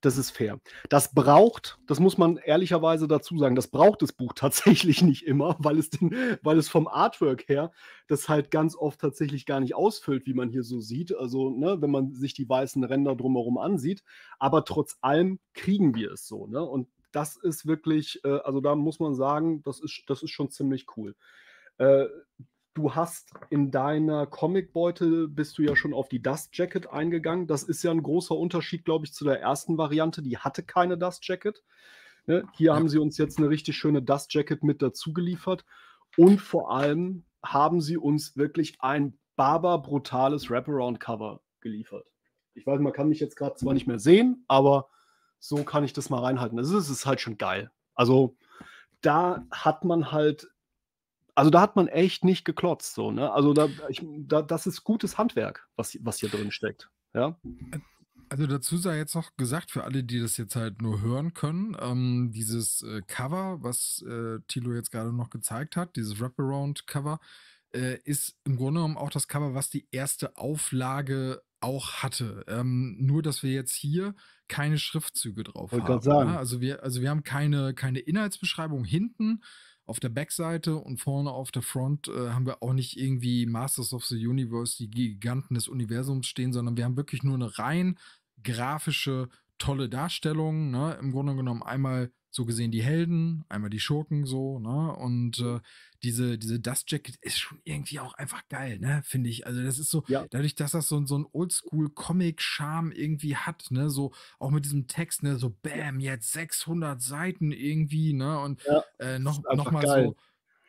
das ist fair. Das braucht, das muss man ehrlicherweise dazu sagen, das braucht das Buch tatsächlich nicht immer, weil es, den, weil es vom Artwork her das halt ganz oft tatsächlich gar nicht ausfüllt, wie man hier so sieht. Also, ne, wenn man sich die weißen Ränder drumherum ansieht. Aber trotz allem kriegen wir es so. Ne? Und das ist wirklich, äh, also da muss man sagen, das ist, das ist schon ziemlich cool. Äh, du hast in deiner Comicbeute bist du ja schon auf die Dust Jacket eingegangen. Das ist ja ein großer Unterschied, glaube ich, zu der ersten Variante. Die hatte keine Dust Jacket. Ne? Hier ja. haben sie uns jetzt eine richtig schöne Dust Jacket mit dazu geliefert. Und vor allem haben sie uns wirklich ein barbar brutales Wraparound-Cover geliefert. Ich weiß, man kann mich jetzt gerade zwar nicht mehr sehen, aber so kann ich das mal reinhalten. Das ist, das ist halt schon geil. Also da hat man halt also da hat man echt nicht geklotzt. So, ne? Also da, ich, da, das ist gutes Handwerk, was, was hier drin steckt. Ja. Also dazu sei jetzt noch gesagt, für alle, die das jetzt halt nur hören können, ähm, dieses äh, Cover, was äh, Tilo jetzt gerade noch gezeigt hat, dieses Wraparound-Cover, äh, ist im Grunde genommen auch das Cover, was die erste Auflage auch hatte. Ähm, nur, dass wir jetzt hier keine Schriftzüge drauf Wollte haben. Sagen. Ja? Ne? Also, wir, also wir haben keine, keine Inhaltsbeschreibung hinten, auf der Backseite und vorne auf der Front äh, haben wir auch nicht irgendwie Masters of the Universe, die Giganten des Universums stehen, sondern wir haben wirklich nur eine rein grafische, tolle Darstellung. Ne? Im Grunde genommen einmal so gesehen die Helden, einmal die Schurken so, ne? Und äh, diese, diese Dust Jacket ist schon irgendwie auch einfach geil, ne? Finde ich. Also das ist so, ja. dadurch, dass das so, so ein Oldschool-Comic-Charme irgendwie hat, ne? So auch mit diesem Text, ne? So bam, jetzt 600 Seiten irgendwie, ne? Und ja, äh, noch, noch mal geil. so.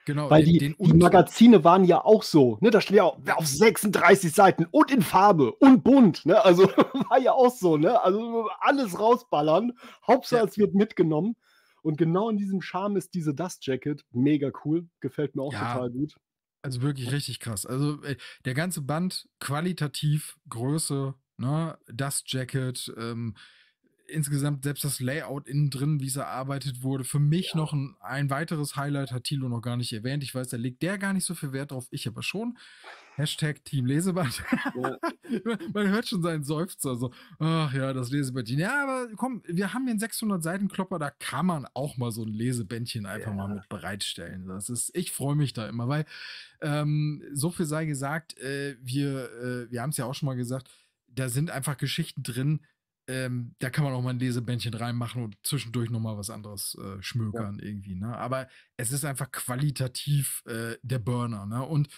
Genau, Weil den, die, den die, Magazine waren ja auch so, ne? Da steht ja auch auf 36 Seiten und in Farbe und bunt, ne? Also war ja auch so, ne? Also alles rausballern. Hauptsache ja. es wird mitgenommen. Und genau in diesem Charme ist diese Dust Jacket mega cool. Gefällt mir auch ja, total gut. Also wirklich richtig krass. Also ey, äh, der ganze Band qualitativ, Größe, ne, Dust Jacket, ähm, insgesamt selbst das Layout innen drin, wie es erarbeitet wurde. Für mich ja. noch ein, ein, weiteres Highlight hat Thilo noch gar nicht erwähnt. Ich weiß, da legt der gar nicht so viel Wert drauf, ich aber schon. Hashtag Team Lesebad. Ja. Man hört schon seinen Seufzer so. Ach ja, das Lesebändchen. Ja, aber komm, wir haben hier einen 600 Seiten Klopper, da kann man auch mal so ein Lesebändchen einfach ja. mal mit bereitstellen. Das ist, ich freue mich da immer, weil ähm, so viel sei gesagt, äh, wir, äh, wir haben es ja auch schon mal gesagt, da sind einfach Geschichten drin, ähm, da kann man auch mal ein Lesebändchen reinmachen und zwischendurch noch mal was anderes äh, schmökern ja. irgendwie. Ne? Aber es ist einfach qualitativ äh, der Burner. Ne? Und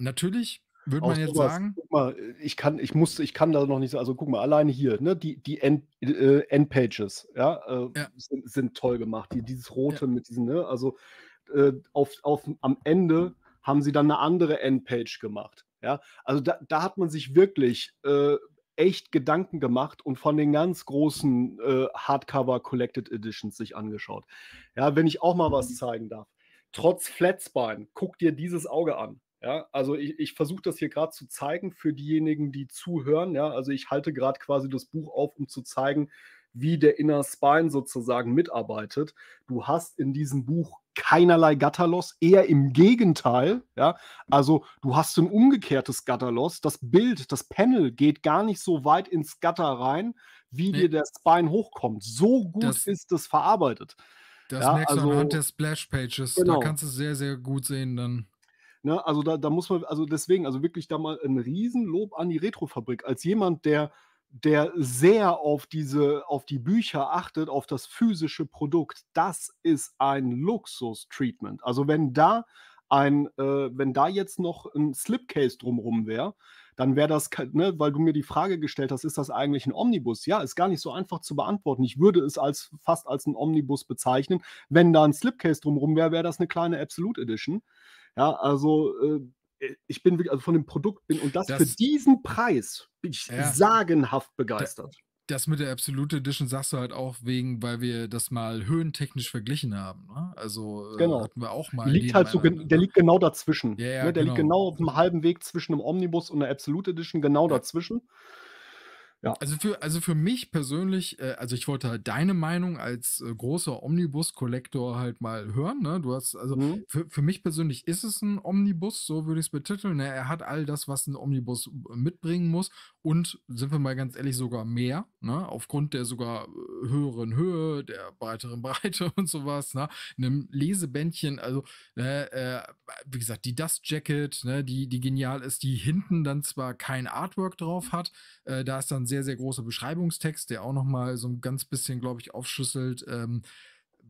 Natürlich würde man jetzt sagen. Guck mal, ich kann, ich muss, ich kann da noch nicht so, also guck mal, alleine hier, ne, die, die End, äh, Endpages, ja, äh, ja. Sind, sind, toll gemacht. Die, dieses Rote ja. mit diesen, ne, also äh, auf, auf, am Ende haben sie dann eine andere Endpage gemacht. Ja, also da, da hat man sich wirklich äh, echt Gedanken gemacht und von den ganz großen äh, Hardcover Collected Editions sich angeschaut. Ja, wenn ich auch mal was mhm. zeigen darf. Trotz Flatspine, guck dir dieses Auge an. Ja, also ich, ich versuche das hier gerade zu zeigen für diejenigen, die zuhören. Ja, also ich halte gerade quasi das Buch auf, um zu zeigen, wie der Inner Spine sozusagen mitarbeitet. Du hast in diesem Buch keinerlei Gatterloss, eher im Gegenteil. Ja, also du hast ein umgekehrtes Gatterloss. Das Bild, das Panel geht gar nicht so weit ins Gatter rein, wie nee. dir der Spine hochkommt. So gut das, ist es verarbeitet. Das ja, merkst also, du anhand der Splash-Pages. Genau. Da kannst du es sehr, sehr gut sehen dann. Ne? Also da, da muss man, also deswegen, also wirklich da mal ein Riesenlob an die Retrofabrik. Als jemand, der, der sehr auf diese, auf die Bücher achtet, auf das physische Produkt, das ist ein Luxus-Treatment. Also wenn da ein, äh, wenn da jetzt noch ein Slipcase drumrum wäre, dann wäre das, ne, weil du mir die Frage gestellt hast, ist das eigentlich ein Omnibus? Ja, ist gar nicht so einfach zu beantworten. Ich würde es als fast als ein Omnibus bezeichnen. Wenn da ein Slipcase drumherum wäre, wäre das eine kleine Absolute Edition. Ja, also äh, äh, ich bin wirklich, also von dem Produkt bin und das, das für diesen Preis bin ich ja, sagenhaft begeistert. Das mit der Absolute Edition sagst du halt auch wegen, weil wir das mal höhentechnisch verglichen haben. Ne? Also äh, genau. hatten wir auch mal. Liegt halt so, der liegt genau dazwischen. Ja, ja, ne? Der genau. liegt genau auf dem halben Weg zwischen einem Omnibus und einer Absolute Edition, genau dazwischen. Ja. Also für, also für mich persönlich, äh, also ich wollte halt deine Meinung als äh, großer Omnibus-Kollektor halt mal hören, ne? Du hast, also mhm. für, für mich persönlich ist es ein Omnibus, so würde ich es betiteln. Ne? Er hat all das, was ein Omnibus äh, mitbringen muss und sind wir mal ganz ehrlich, sogar mehr. Ne? Aufgrund der sogar äh, höheren Höhe, der breiteren Breite und sowas, ne? einem Lesebändchen, also ne, äh, wie gesagt, die Dust Jacket, ne, die, die genial ist, die hinten dann zwar kein Artwork drauf hat, äh, da ist dann sehr, sehr großer Beschreibungstext, der auch nochmal so ein ganz bisschen, glaube ich, aufschlüsselt, ähm,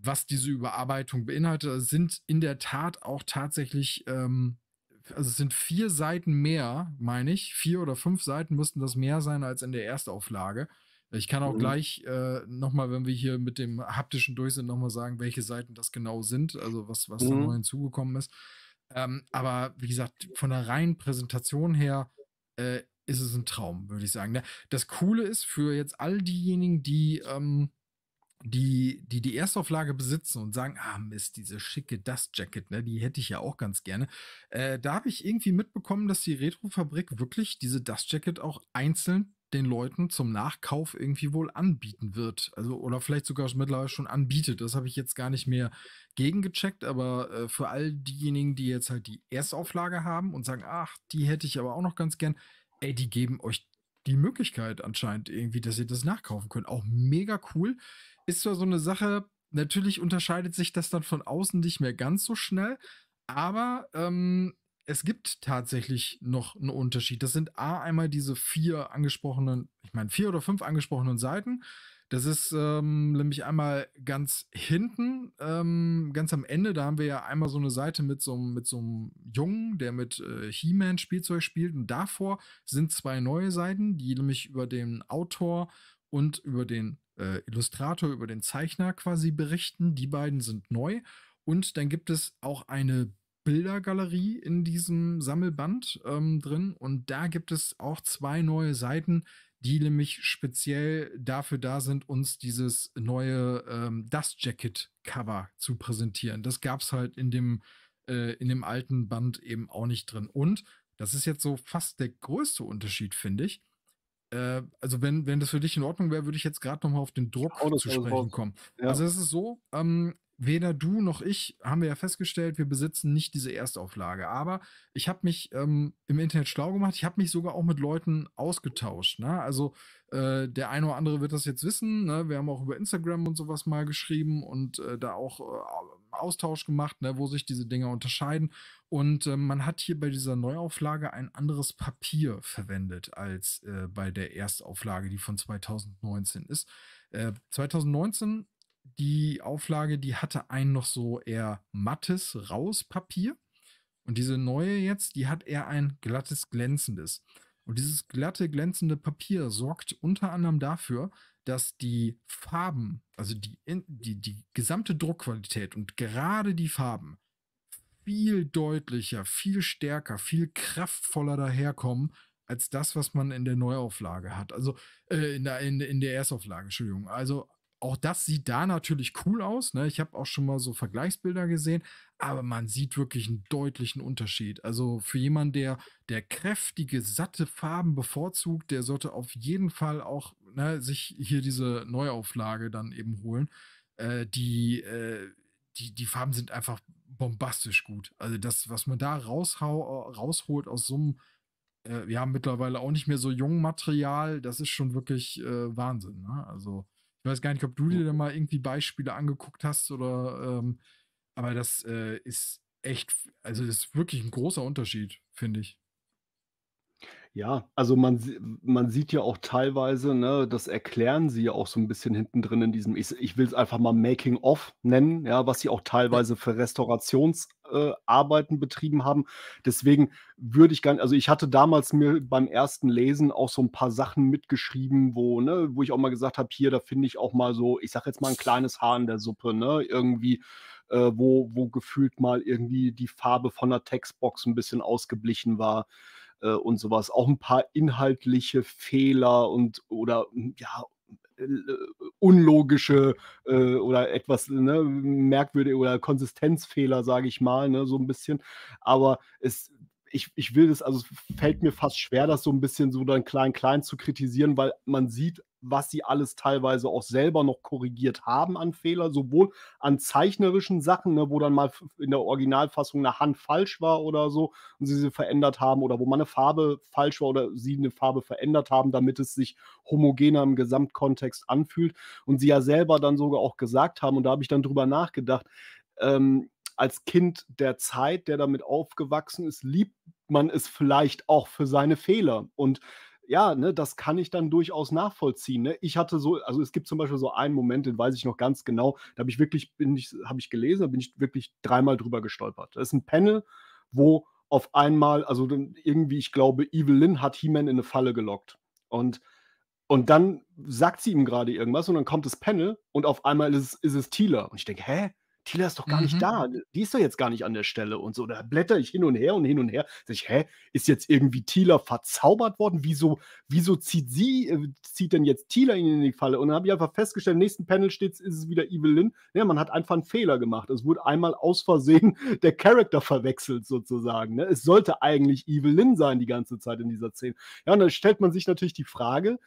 was diese Überarbeitung beinhaltet. Also, es sind in der Tat auch tatsächlich. Ähm, also es sind vier Seiten mehr, meine ich. Vier oder fünf Seiten müssten das mehr sein als in der Erstauflage. Ich kann auch mhm. gleich äh, nochmal, wenn wir hier mit dem haptischen durch sind, nochmal sagen, welche Seiten das genau sind, also was, was mhm. da neu hinzugekommen ist. Ähm, aber wie gesagt, von der reinen Präsentation her äh, ist es ein Traum, würde ich sagen. Ne? Das Coole ist für jetzt all diejenigen, die, ähm, die, die die Erstauflage besitzen und sagen, ah Mist, diese schicke Dust Jacket, ne, die hätte ich ja auch ganz gerne. Äh, da habe ich irgendwie mitbekommen, dass die Retrofabrik wirklich diese Dust Jacket auch einzeln den Leuten zum Nachkauf irgendwie wohl anbieten wird. Also, oder vielleicht sogar mittlerweile schon anbietet. Das habe ich jetzt gar nicht mehr gegengecheckt, aber äh, für all diejenigen, die jetzt halt die Erstauflage haben und sagen, ach, die hätte ich aber auch noch ganz gern, ey, die geben euch die Möglichkeit anscheinend irgendwie, dass ihr das nachkaufen könnt. Auch mega cool. Ist zwar so eine Sache, natürlich unterscheidet sich das dann von außen nicht mehr ganz so schnell, aber ähm, es gibt tatsächlich noch einen Unterschied. Das sind A, einmal diese vier angesprochenen, ich meine, vier oder fünf angesprochenen Seiten. Das ist ähm, nämlich einmal ganz hinten, ähm, ganz am Ende, da haben wir ja einmal so eine Seite mit so, mit so einem Jungen, der mit äh, He-Man-Spielzeug spielt. Und davor sind zwei neue Seiten, die nämlich über den Autor und über den äh, Illustrator, über den Zeichner quasi berichten. Die beiden sind neu. Und dann gibt es auch eine Bildergalerie in diesem Sammelband ähm, drin und da gibt es auch zwei neue Seiten, die nämlich speziell dafür da sind, uns dieses neue ähm, Dust Jacket Cover zu präsentieren. Das gab es halt in dem, äh, in dem alten Band eben auch nicht drin. Und das ist jetzt so fast der größte Unterschied, finde ich äh, also wenn, wenn das für dich in Ordnung wäre, würde ich jetzt gerade nochmal auf den Druck zu sprechen kommen. Ja. Also es ist so, ähm, weder du noch ich haben wir ja festgestellt, wir besitzen nicht diese Erstauflage. Aber ich habe mich ähm, im Internet schlau gemacht. Ich habe mich sogar auch mit Leuten ausgetauscht. Ne? Also äh, der eine oder andere wird das jetzt wissen. Ne? Wir haben auch über Instagram und sowas mal geschrieben und äh, da auch äh, Austausch gemacht, ne? wo sich diese Dinger unterscheiden. Und ähm, man hat hier bei dieser Neuauflage ein anderes Papier verwendet als äh, bei der Erstauflage, die von 2019 ist. 2019 äh, die Auflage, die hatte ein noch so eher mattes Rauspapier. Und diese neue jetzt, die hat eher ein glattes, glänzendes. Und dieses glatte, glänzende Papier sorgt unter anderem dafür, dass die Farben, also die, die, die gesamte Druckqualität und gerade die Farben viel deutlicher, viel stärker, viel kraftvoller daherkommen, als das, was man in der Neuauflage hat. Also äh, in, der, in, in der Erstauflage, Entschuldigung. Also auch das sieht da natürlich cool aus. Ne? Ich habe auch schon mal so Vergleichsbilder gesehen, aber man sieht wirklich einen deutlichen Unterschied. Also für jemanden, der, der kräftige, satte Farben bevorzugt, der sollte auf jeden Fall auch ne, sich hier diese Neuauflage dann eben holen. Äh, die, äh, die, die Farben sind einfach bombastisch gut. Also das, was man da raushau, rausholt aus so einem äh, haben mittlerweile auch nicht mehr so jungen Material, das ist schon wirklich äh, Wahnsinn. Ne? Also ich weiß gar nicht, ob du dir da mal irgendwie Beispiele angeguckt hast oder, ähm, aber das äh, ist echt, also das ist wirklich ein großer Unterschied, finde ich. Ja, also man, man sieht ja auch teilweise, ne, das erklären sie ja auch so ein bisschen hinten drin in diesem, ich, ich will es einfach mal Making of nennen, ja, was sie auch teilweise für Restaurationsarbeiten äh, betrieben haben. Deswegen würde ich gar nicht, also ich hatte damals mir beim ersten Lesen auch so ein paar Sachen mitgeschrieben, wo, ne, wo ich auch mal gesagt habe, hier, da finde ich auch mal so, ich sag jetzt mal ein kleines Haar in der Suppe, ne, irgendwie äh, wo, wo gefühlt mal irgendwie die Farbe von der Textbox ein bisschen ausgeblichen war äh, und sowas. Auch ein paar inhaltliche Fehler und oder hm, ja, äh, äh, unlogische äh, oder etwas ne, merkwürdige oder Konsistenzfehler, sage ich mal, ne, so ein bisschen. Aber es ich, ich will das, also fällt mir fast schwer, das so ein bisschen so dann klein-klein zu kritisieren, weil man sieht, was sie alles teilweise auch selber noch korrigiert haben an Fehler, sowohl an zeichnerischen Sachen, ne, wo dann mal in der Originalfassung eine Hand falsch war oder so und sie sie verändert haben oder wo mal eine Farbe falsch war oder sie eine Farbe verändert haben, damit es sich homogener im Gesamtkontext anfühlt und sie ja selber dann sogar auch gesagt haben und da habe ich dann drüber nachgedacht, ähm, als Kind der Zeit, der damit aufgewachsen ist, liebt man es vielleicht auch für seine Fehler. Und ja, ne, das kann ich dann durchaus nachvollziehen. Ne? Ich hatte so, also es gibt zum Beispiel so einen Moment, den weiß ich noch ganz genau, da habe ich wirklich, bin ich, habe ich gelesen, da bin ich wirklich dreimal drüber gestolpert. Das ist ein Panel, wo auf einmal, also irgendwie, ich glaube, Evil Lynn hat He-Man in eine Falle gelockt. Und, und dann sagt sie ihm gerade irgendwas und dann kommt das Panel und auf einmal ist, ist es Thieler. Und ich denke, hä? Tila ist doch gar mhm. nicht da, ne? die ist doch jetzt gar nicht an der Stelle und so. Da blätter ich hin und her und hin und her. Sag ich, hä, ist jetzt irgendwie Tila verzaubert worden? Wieso, wieso zieht sie, äh, zieht denn jetzt Tila ihn in die Falle? Und dann habe ich einfach festgestellt, im nächsten Panel steht, ist es wieder Evelyn. Ja, man hat einfach einen Fehler gemacht. Es wurde einmal aus Versehen der Charakter verwechselt sozusagen. Ne? Es sollte eigentlich Evelyn sein die ganze Zeit in dieser Szene. Ja, und dann stellt man sich natürlich die Frage,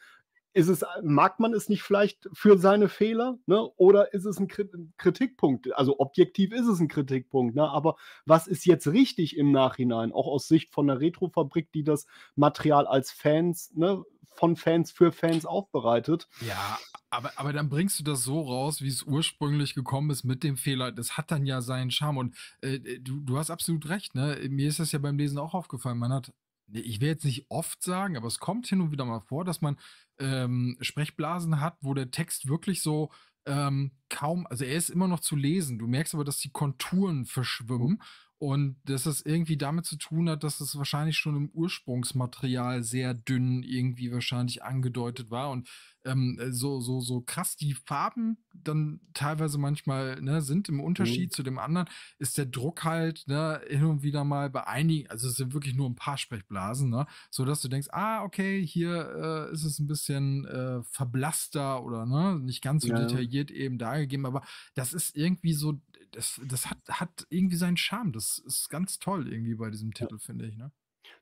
ist es, mag man es nicht vielleicht für seine Fehler, ne? Oder ist es ein Kritikpunkt? Also objektiv ist es ein Kritikpunkt, ne? Aber was ist jetzt richtig im Nachhinein, auch aus Sicht von der Retrofabrik, die das Material als Fans, ne, von Fans für Fans aufbereitet? Ja, aber, aber dann bringst du das so raus, wie es ursprünglich gekommen ist mit dem Fehler. Das hat dann ja seinen Charme. Und äh, äh du, du hast absolut recht, ne? Mir ist das ja beim Lesen auch aufgefallen. Man hat ich will jetzt nicht oft sagen, aber es kommt hin und wieder mal vor, dass man ähm, Sprechblasen hat, wo der Text wirklich so ähm, kaum, also er ist immer noch zu lesen. Du merkst aber, dass die Konturen verschwimmen und dass das irgendwie damit zu tun hat, dass es wahrscheinlich schon im Ursprungsmaterial sehr dünn irgendwie wahrscheinlich angedeutet war. Und ähm, so, so, so krass die Farben dann teilweise manchmal ne, sind im Unterschied mhm. zu dem anderen, ist der Druck halt ne, hin und wieder mal bei einigen, also es sind wirklich nur ein paar Sprechblasen, ne, sodass du denkst, ah, okay, hier äh, ist es ein bisschen äh, verblasster oder ne, nicht ganz so ja. detailliert eben dargegeben, aber das ist irgendwie so das, das hat, hat irgendwie seinen Charme. Das ist ganz toll irgendwie bei diesem Titel, ja. finde ich, ne?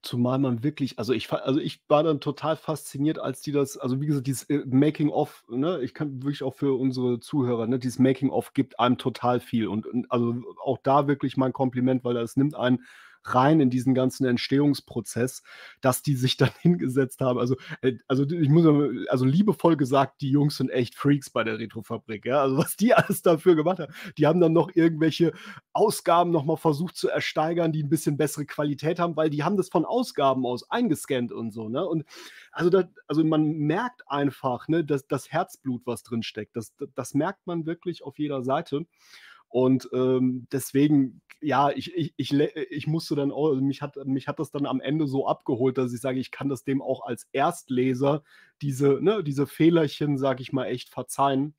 Zumal man wirklich, also ich, also ich war dann total fasziniert, als die das, also wie gesagt, dieses äh, Making of, ne, ich kann wirklich auch für unsere Zuhörer, ne, dieses Making of gibt einem total viel und, und also auch da wirklich mein Kompliment, weil das nimmt einen rein in diesen ganzen Entstehungsprozess, dass die sich dann hingesetzt haben. Also, äh, also ich muss also liebevoll gesagt, die Jungs sind echt Freaks bei der Retrofabrik. Ja? Also was die alles dafür gemacht haben. Die haben dann noch irgendwelche Ausgaben nochmal versucht zu ersteigern, die ein bisschen bessere Qualität haben, weil die haben das von Ausgaben aus eingescannt und so. Ne? Und also, das, also man merkt einfach, ne, dass das Herzblut, was drin steckt, das, das merkt man wirklich auf jeder Seite. Und ähm, deswegen, ja, ich, ich, ich, ich musste dann auch, also mich hat, mich hat das dann am Ende so abgeholt, dass ich sage, ich kann das dem auch als Erstleser diese, ne, diese Fehlerchen, sag ich mal, echt verzeihen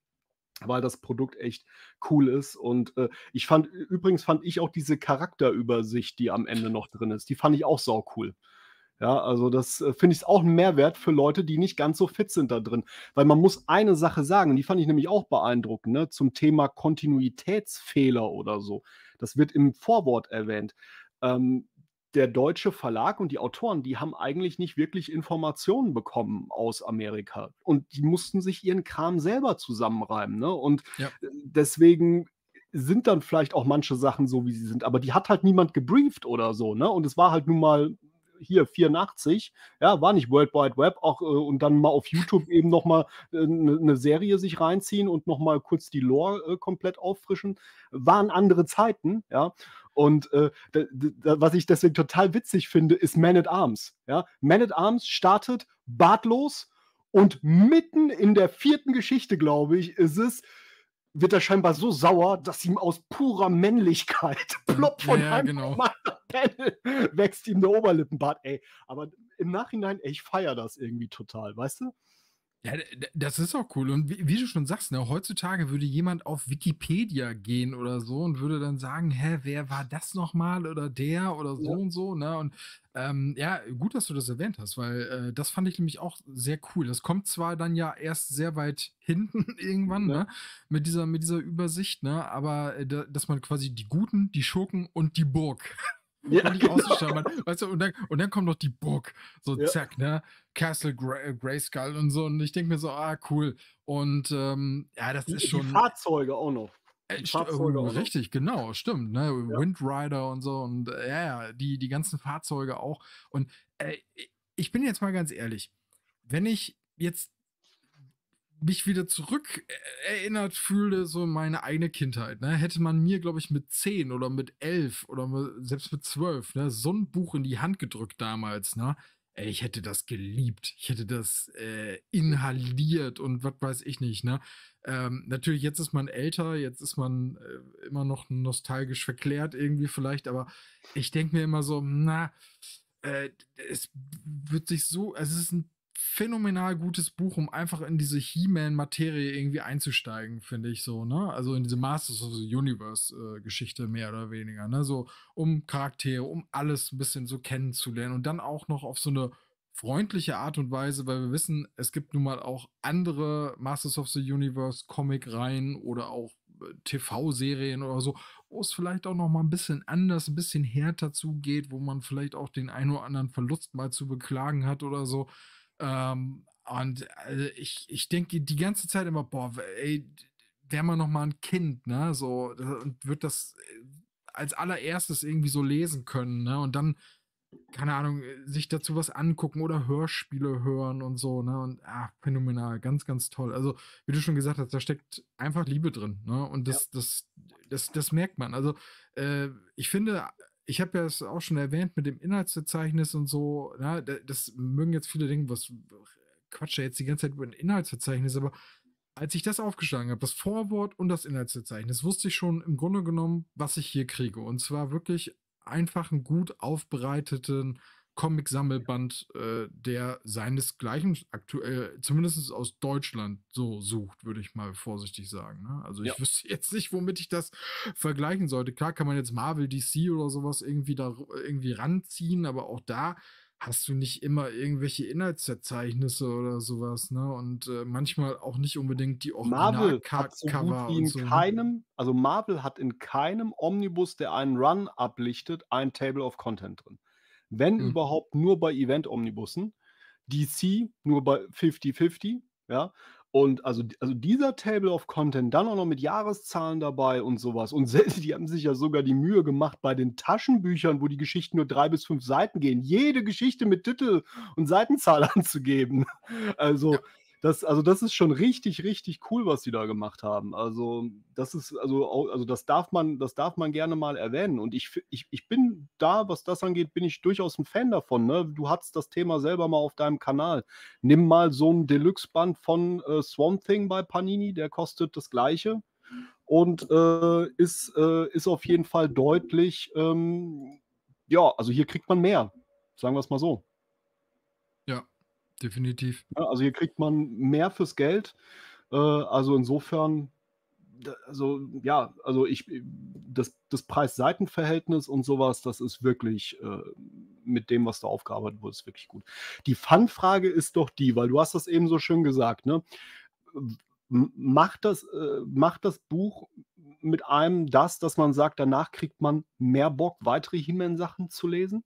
weil das Produkt echt cool ist. Und äh, ich fand, übrigens fand ich auch diese Charakterübersicht, die am Ende noch drin ist, die fand ich auch sau cool. Ja, also das äh, finde ich auch ein Mehrwert für Leute, die nicht ganz so fit sind da drin. Weil man muss eine Sache sagen, die fand ich nämlich auch beeindruckend, ne, zum Thema Kontinuitätsfehler oder so. Das wird im Vorwort erwähnt. Ähm, der deutsche Verlag und die Autoren, die haben eigentlich nicht wirklich Informationen bekommen aus Amerika. Und die mussten sich ihren Kram selber zusammenreimen. Ne? Und ja. Äh, deswegen sind dann vielleicht auch manche Sachen so, wie sie sind. Aber die hat halt niemand gebrieft oder so. Ne? Und es war halt nun mal hier 84, ja, war nicht World Wide Web, auch äh, und dann mal auf YouTube eben nochmal eine äh, ne, ne Serie sich reinziehen und nochmal kurz die Lore äh, komplett auffrischen, waren andere Zeiten, ja. Und äh, was ich deswegen total witzig finde, ist Man at Arms. Ja? Man at Arms startet bartlos und mitten in der vierten Geschichte, glaube ich, ist es, wird er scheinbar so sauer, dass ihm aus purer Männlichkeit plopp von ja, einem genau. Panel wächst ihm der Oberlippenbart. Ey, aber im Nachhinein, ey, ich feiere das irgendwie total, weißt du? Ja, das ist auch cool. Und wie, wie, du schon sagst, ne, heutzutage würde jemand auf Wikipedia gehen oder so und würde dann sagen, hä, wer war das nochmal oder der oder so ja. und so, ne? Und ähm, ja, gut, dass du das erwähnt hast, weil äh, das fand ich nämlich auch sehr cool. Das kommt zwar dann ja erst sehr weit hinten irgendwann, ja. ne? Mit dieser, mit dieser Übersicht, ne? Aber äh, dass man quasi die Guten, die Schurken und die Burg Ja, genau. weißt du, und, dann, und dann kommt noch die Burg. So, ja. zack, ne? Castle Grey, äh, Grayskull und so. Und ich denke mir so, ah, cool. Und ähm, ja, das die, ist schon. Die Fahrzeuge auch noch. Äh, äh Fahrzeuge auch richtig, noch. genau, stimmt. Ne? Ja. Windrider und so und äh, ja, äh, die, die ganzen Fahrzeuge auch. Und äh, ich bin jetzt mal ganz ehrlich, wenn ich jetzt mich wieder zurück äh, erinnert fühle, so meine eigene Kindheit. Ne? Hätte man mir, glaube ich, mit zehn oder mit elf oder mit, selbst mit zwölf ne, so ein Buch in die Hand gedrückt damals, ne? Ey, ich hätte das geliebt. Ich hätte das äh, inhaliert und was weiß ich nicht, ne? Ähm, natürlich, jetzt ist man älter, jetzt ist man äh, immer noch nostalgisch verklärt irgendwie vielleicht, aber ich denke mir immer so, na, äh, es wird sich so, also es ist ein phänomenal gutes Buch, um einfach in diese He-Man-Materie irgendwie einzusteigen, finde ich so, ne? Also in diese Masters of the Universe-Geschichte äh, mehr oder weniger, ne? So, um Charaktere, um alles ein bisschen so kennenzulernen und dann auch noch auf so eine freundliche Art und Weise, weil wir wissen, es gibt nun mal auch andere Masters of the Universe Comic-Reihen oder auch äh, TV-Serien oder so, wo es vielleicht auch noch mal ein bisschen anders, ein bisschen härter zugeht, wo man vielleicht auch den einen oder anderen Verlust mal zu beklagen hat oder so. Ähm, und also ich, ich denke die ganze Zeit immer, boah, ey, wäre man noch mal ein Kind, ne? So, und wird das äh, als allererstes irgendwie so lesen können, ne? Und dann, keine Ahnung, äh, sich dazu was angucken oder Hörspiele hören und so, ne? Und ach, phänomenal, ganz, ganz toll. Also, wie du schon gesagt hast, da steckt einfach Liebe drin, ne? Und das, ja. das, das, das merkt man. Also, äh, ich finde, ich habe ja es auch schon erwähnt mit dem Inhaltsverzeichnis und so. Na, das mögen jetzt viele denken, was quatscht er jetzt die ganze Zeit über ein Inhaltsverzeichnis, aber als ich das aufgeschlagen habe, das Vorwort und das Inhaltsverzeichnis, wusste ich schon im Grunde genommen, was ich hier kriege. Und zwar wirklich einfach einen gut aufbereiteten Comic-Sammelband, äh, der seinesgleichen aktuell, zumindest aus Deutschland, so sucht, würde ich mal vorsichtig sagen. Ne? Also ja. ich wüsste jetzt nicht, womit ich das vergleichen sollte. Klar kann man jetzt Marvel, DC oder sowas irgendwie da irgendwie ranziehen, aber auch da hast du nicht immer irgendwelche Inhaltsverzeichnisse oder sowas, ne? Und äh, manchmal auch nicht unbedingt die Original Marvel so Cover gut so. Ne? keinem, also Marvel hat in keinem Omnibus, der einen Run ablichtet, ein Table of Content drin wenn mhm. überhaupt nur bei Event-Omnibussen. DC nur bei 50-50, ja. Und also, also dieser Table of Content, dann auch noch mit Jahreszahlen dabei und sowas. Und selbst die haben sich ja sogar die Mühe gemacht bei den Taschenbüchern, wo die Geschichten nur drei bis fünf Seiten gehen, jede Geschichte mit Titel und Seitenzahl anzugeben. Also ja das, also das ist schon richtig, richtig cool, was sie da gemacht haben. Also das ist, also, also das darf man, das darf man gerne mal erwähnen. Und ich, ich, ich bin da, was das angeht, bin ich durchaus ein Fan davon. Ne? Du hattest das Thema selber mal auf deinem Kanal. Nimm mal so ein Deluxe-Band von äh, Swamp Thing bei Panini, der kostet das gleiche und äh, ist, äh, ist auf jeden Fall deutlich, ähm, ja, also hier kriegt man mehr, sagen wir es mal so definitiv. Ja, also hier kriegt man mehr fürs Geld. Äh, also insofern, also ja, also ich, das, das Preis-Seiten-Verhältnis und sowas, das ist wirklich äh, mit dem, was da aufgearbeitet wurde, ist wirklich gut. Die Fun-Frage ist doch die, weil du hast das eben so schön gesagt, ne? Macht das, äh, macht das Buch mit einem das, dass man sagt, danach kriegt man mehr Bock, weitere He-Man-Sachen zu lesen?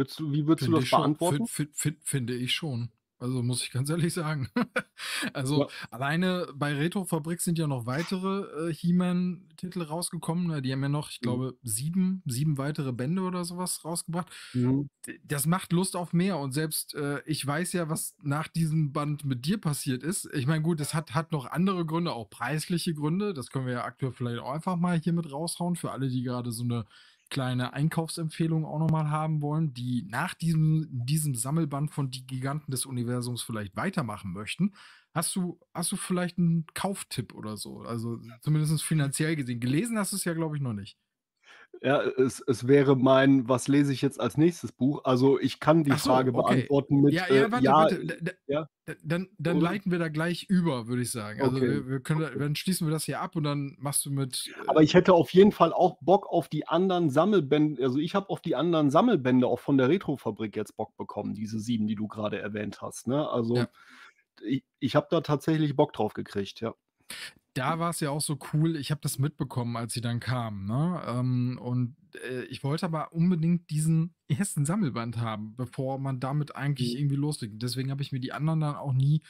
Würdest du, wie würdest finde du das beantworten? Schon, finde ich schon. Also muss ich ganz ehrlich sagen. also ja. alleine bei Retrofabrik sind ja noch weitere äh, He-Man-Titel rausgekommen. Ne? Die haben ja noch, ich mhm. glaube, sieben, sieben weitere Bände oder sowas rausgebracht. Mhm. Das macht Lust auf mehr. Und selbst äh, ich weiß ja, was nach diesem Band mit dir passiert ist. Ich meine, gut, das hat, hat noch andere Gründe, auch preisliche Gründe. Das können wir ja aktuell vielleicht auch einfach mal hier mit raushauen für alle, die gerade so eine kleine Einkaufsempfehlung auch nochmal haben wollen, die nach diesem, diesem Sammelband von Die Giganten des Universums vielleicht weitermachen möchten, hast du, hast du vielleicht einen Kauftipp oder so? Also zumindest finanziell gesehen. Gelesen hast du es ja, glaube ich, noch nicht. Ja, es, es wäre mein, was lese ich jetzt als nächstes Buch? Also ich kann die so, Frage okay. beantworten mit. Ja, ja, warte, äh, ja, warte. Ja? Dann, dann leiten wir da gleich über, würde ich sagen. Also okay. wir, wir, können, dann schließen wir das hier ab und dann machst du mit. Äh Aber ich hätte auf jeden Fall auch Bock auf die anderen Sammelbände. Also ich habe auf die anderen Sammelbände auch von der Retrofabrik jetzt Bock bekommen, diese sieben, die du gerade erwähnt hast. Ne? Also ja. ich, ich habe da tatsächlich Bock drauf gekriegt, ja da war es ja auch so cool, ich habe das mitbekommen, als sie dann kam. Ne? Ähm, und äh, ich wollte aber unbedingt diesen ersten Sammelband haben, bevor man damit eigentlich mhm. irgendwie loslegt. Deswegen habe ich mir die anderen dann auch nie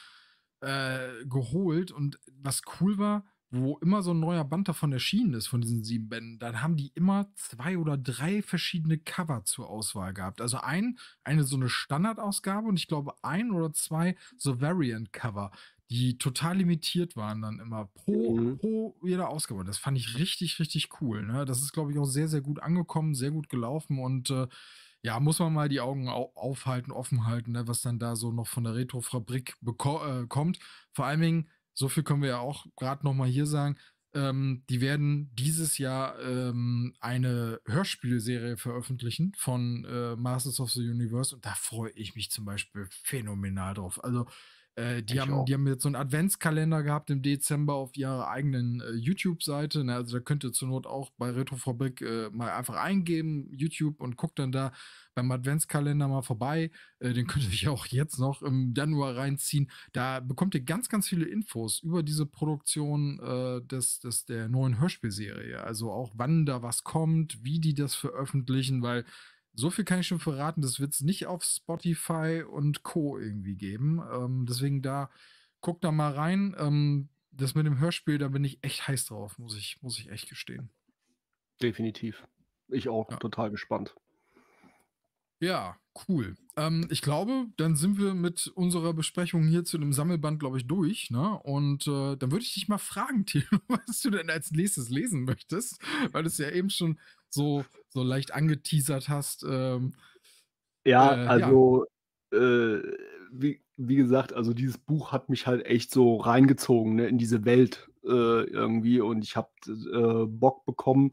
äh, geholt. Und was cool war, wo immer so ein neuer Band davon erschienen ist, von diesen sieben Bänden, dann haben die immer zwei oder drei verschiedene Cover zur Auswahl gehabt. Also ein, eine so eine Standardausgabe und ich glaube ein oder zwei so Variant-Cover die total limitiert waren dann immer pro, mhm. pro jeder Ausgabe. Das fand ich richtig, richtig cool. Ne? Das ist, glaube ich, auch sehr, sehr gut angekommen, sehr gut gelaufen und äh, ja, muss man mal die Augen au aufhalten, offen halten, ne? was dann da so noch von der Retrofabrik äh, kommt. Vor allen Dingen, so viel können wir ja auch gerade nochmal hier sagen, ähm, die werden dieses Jahr ähm, eine Hörspielserie veröffentlichen von äh, Masters of the Universe und da freue ich mich zum Beispiel phänomenal drauf. Also äh, die, haben, die haben jetzt so einen Adventskalender gehabt im Dezember auf ihrer eigenen äh, YouTube-Seite. Ne? Also da könnt ihr zur Not auch bei Retrofabrik äh, mal einfach eingeben, YouTube, und guckt dann da beim Adventskalender mal vorbei. Äh, den könnt ihr euch auch jetzt noch im Januar reinziehen. Da bekommt ihr ganz, ganz viele Infos über diese Produktion äh, des, des, der neuen Hörspielserie. Also auch wann da was kommt, wie die das veröffentlichen, weil so viel kann ich schon verraten, das wird es nicht auf Spotify und Co. irgendwie geben. Ähm, deswegen da, guck da mal rein. Ähm, das mit dem Hörspiel, da bin ich echt heiß drauf, muss ich, muss ich echt gestehen. Definitiv. Ich auch ja. total gespannt. Ja, cool. Ähm, ich glaube, dann sind wir mit unserer Besprechung hier zu einem Sammelband, glaube ich, durch. Ne? Und äh, dann würde ich dich mal fragen, Theo, was du denn als nächstes lesen möchtest, weil du es ja eben schon so so leicht angeteasert hast. Ähm, ja, äh, also ja. Äh, wie, wie gesagt, also dieses Buch hat mich halt echt so reingezogen ne, in diese Welt äh, irgendwie und ich habe äh, Bock bekommen.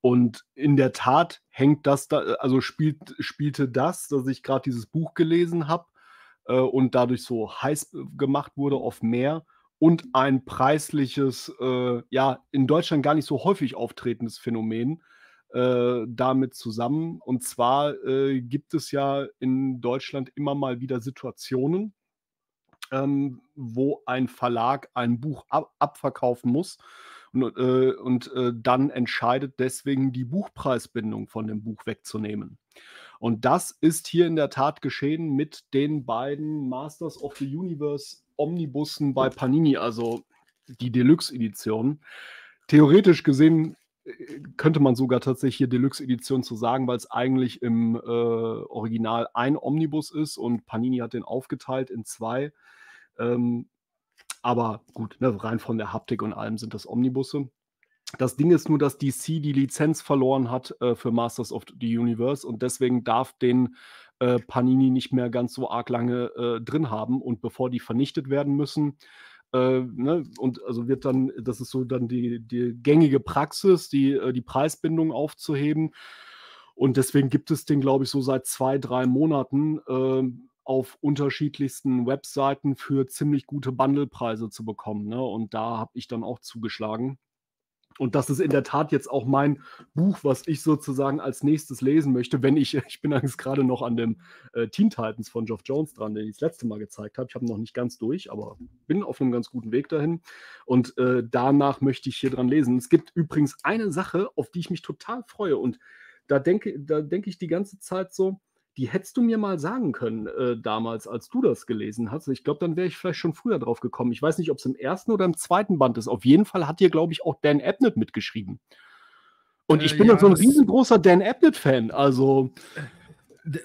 Und in der Tat hängt das da, äh, also spielt, spielte das, dass ich gerade dieses Buch gelesen habe äh, und dadurch so heiß gemacht wurde auf mehr und ein preisliches, ja, in Deutschland gar nicht so häufig auftretendes Phänomen äh, damit zusammen. Und zwar äh, gibt es ja in Deutschland immer mal wieder Situationen, ähm, wo ein Verlag ein Buch ab abverkaufen muss und, äh, und äh, dann entscheidet deswegen die Buchpreisbindung von dem Buch wegzunehmen. Und das ist hier in der Tat geschehen mit den beiden Masters of the Universe Omnibussen bei Panini, also die Deluxe-Edition. Theoretisch gesehen könnte man sogar tatsächlich hier Deluxe-Edition zu sagen, weil es eigentlich im äh, Original ein Omnibus ist und Panini hat den aufgeteilt in zwei. Ähm, aber gut, ne, rein von der Haptik und allem sind das Omnibusse. Das Ding ist nur, dass DC die Lizenz verloren hat äh, für Masters of the Universe und deswegen darf den äh, Panini nicht mehr ganz so arg lange äh, drin haben. Und bevor die vernichtet werden müssen, äh, ne? Und also wird dann, das ist so dann die, die gängige Praxis, die, äh, die Preisbindung aufzuheben. Und deswegen gibt es den, glaube ich, so seit zwei, drei Monaten äh, auf unterschiedlichsten Webseiten für ziemlich gute Bundlepreise zu bekommen. Ne? Und da habe ich dann auch zugeschlagen. Und das ist in der Tat jetzt auch mein Buch, was ich sozusagen als nächstes lesen möchte, wenn ich, ich bin jetzt gerade noch an dem äh, Teen Titans von Geoff Jones dran, den ich das letzte Mal gezeigt habe. Ich habe noch nicht ganz durch, aber bin auf einem ganz guten Weg dahin. Und äh, danach möchte ich hier dran lesen. Es gibt übrigens eine Sache, auf die ich mich total freue. Und da denke, da denke ich die ganze Zeit so, die hättest du mir mal sagen können äh, damals, als du das gelesen hast. Ich glaube, dann wäre ich vielleicht schon früher drauf gekommen. Ich weiß nicht, ob es im ersten oder im zweiten Band ist. Auf jeden Fall hat hier, glaube ich, auch Dan Abnett mitgeschrieben. Und äh, ich äh, bin ja, so ein riesengroßer Dan Abnett-Fan. Also. Äh,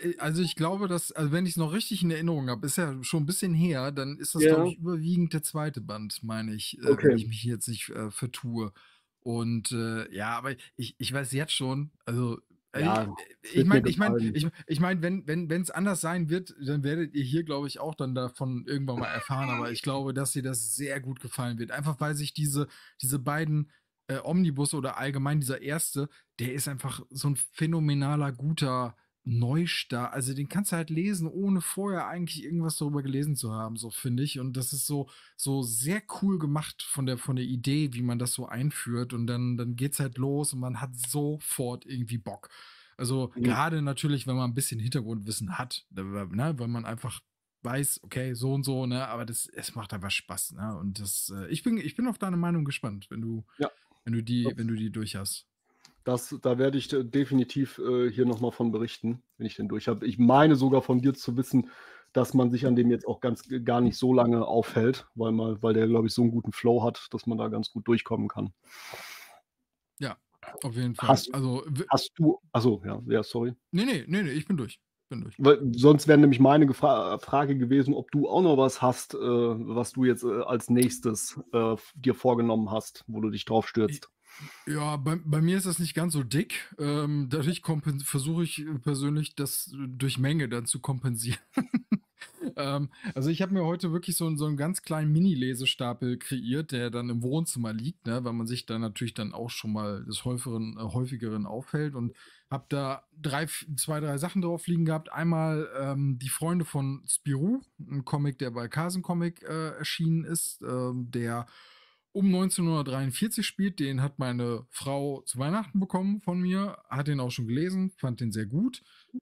äh, also ich glaube, dass, also wenn ich es noch richtig in Erinnerung habe, ist ja schon ein bisschen her, dann ist das, ja. glaube ich, überwiegend der zweite Band, meine ich, okay. wenn ich mich jetzt nicht äh, vertue. Und äh, ja, aber ich, ich weiß jetzt schon, also äh, ja, ich meine, ich meine, ich, ich mein, wenn wenn wenn es anders sein wird, dann werdet ihr hier, glaube ich, auch dann davon irgendwann mal erfahren. Aber ich glaube, dass dir das sehr gut gefallen wird, einfach weil sich diese diese beiden äh, Omnibusse oder allgemein dieser erste, der ist einfach so ein phänomenaler guter Neustart, also den kannst du halt lesen, ohne vorher eigentlich irgendwas darüber gelesen zu haben, so finde ich. Und das ist so, so sehr cool gemacht von der, von der Idee, wie man das so einführt. Und dann, dann es halt los und man hat sofort irgendwie Bock. Also ja. Mhm. gerade natürlich, wenn man ein bisschen Hintergrundwissen hat, ne, ne, wenn man einfach weiß, okay, so und so, ne, aber das, es macht einfach Spaß, ne? Und das, äh, ich bin, ich bin auf deine Meinung gespannt, wenn du, ja. wenn du die, wenn du die durch hast. Das, da werde ich äh, definitiv äh, hier nochmal von berichten, wenn ich den durch habe. Ich meine sogar von dir zu wissen, dass man sich an dem jetzt auch ganz äh, gar nicht so lange aufhält, weil man, weil der, glaube ich, so einen guten Flow hat, dass man da ganz gut durchkommen kann. Ja, auf jeden Fall. Hast, also, hast du, achso, ja, ja, sorry. Nee, nee, nee, nee, ich bin durch. Bin durch. Weil, sonst wäre nämlich meine Gefra äh, Frage gewesen, ob du auch noch was hast, äh, was du jetzt äh, als nächstes äh, dir vorgenommen hast, wo du dich drauf stürzt. Ja, bei, bei, mir ist das nicht ganz so dick. Ähm, dadurch versuche ich persönlich, das durch Menge dann zu kompensieren. ähm, also ich habe mir heute wirklich so, so einen ganz kleinen Mini-Lesestapel kreiert, der dann im Wohnzimmer liegt, ne, weil man sich da natürlich dann auch schon mal des Häufigeren, äh, häufigeren aufhält und habe da drei, zwei, drei Sachen drauf liegen gehabt. Einmal ähm, die Freunde von Spirou, ein Comic, der bei Carson Comic äh, erschienen ist, äh, der um 1943 spielt. Den hat meine Frau zu Weihnachten bekommen von mir, hat den auch schon gelesen, fand den sehr gut.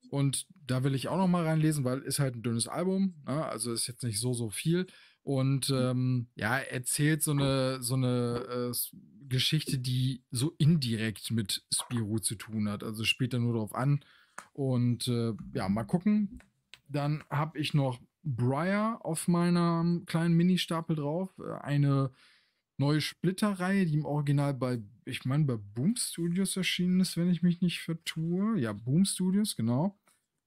Und da will ich auch noch mal reinlesen, weil ist halt ein dünnes Album, ne? also ist jetzt nicht so, so viel. Und mhm. ähm, ja, erzählt so eine, so eine äh, Geschichte, die so indirekt mit Spiro zu tun hat. Also spielt er nur drauf an. Und äh, ja, mal gucken. Dann habe ich noch Briar auf meinem kleinen Mini-Stapel drauf. Äh, eine äh, neue Splitter-Reihe, die im Original bei, ich meine, bei Boom Studios erschienen ist, wenn ich mich nicht vertue. Ja, Boom Studios, genau.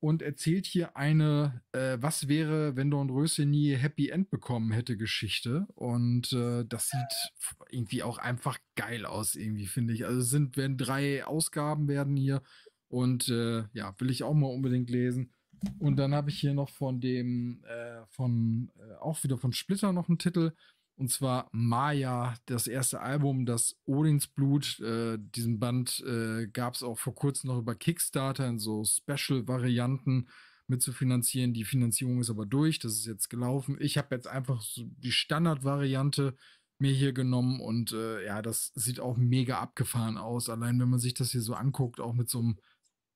Und erzählt hier eine, äh, was wäre, wenn Don Röse nie Happy End bekommen hätte, Geschichte. Und äh, das sieht irgendwie auch einfach geil aus, irgendwie, finde ich. Also es sind, werden drei Ausgaben werden hier. Und äh, ja, will ich auch mal unbedingt lesen. Und dann habe ich hier noch von dem, äh, von, äh, auch wieder von Splitter noch einen Titel. Und zwar Maya, das erste Album, das Odins Blut. Äh, diesen Band äh, gab es auch vor kurzem noch über Kickstarter in so Special-Varianten mitzufinanzieren. Die Finanzierung ist aber durch, das ist jetzt gelaufen. Ich habe jetzt einfach so die Standard-Variante mir hier genommen und äh, ja, das sieht auch mega abgefahren aus. Allein wenn man sich das hier so anguckt, auch mit so einem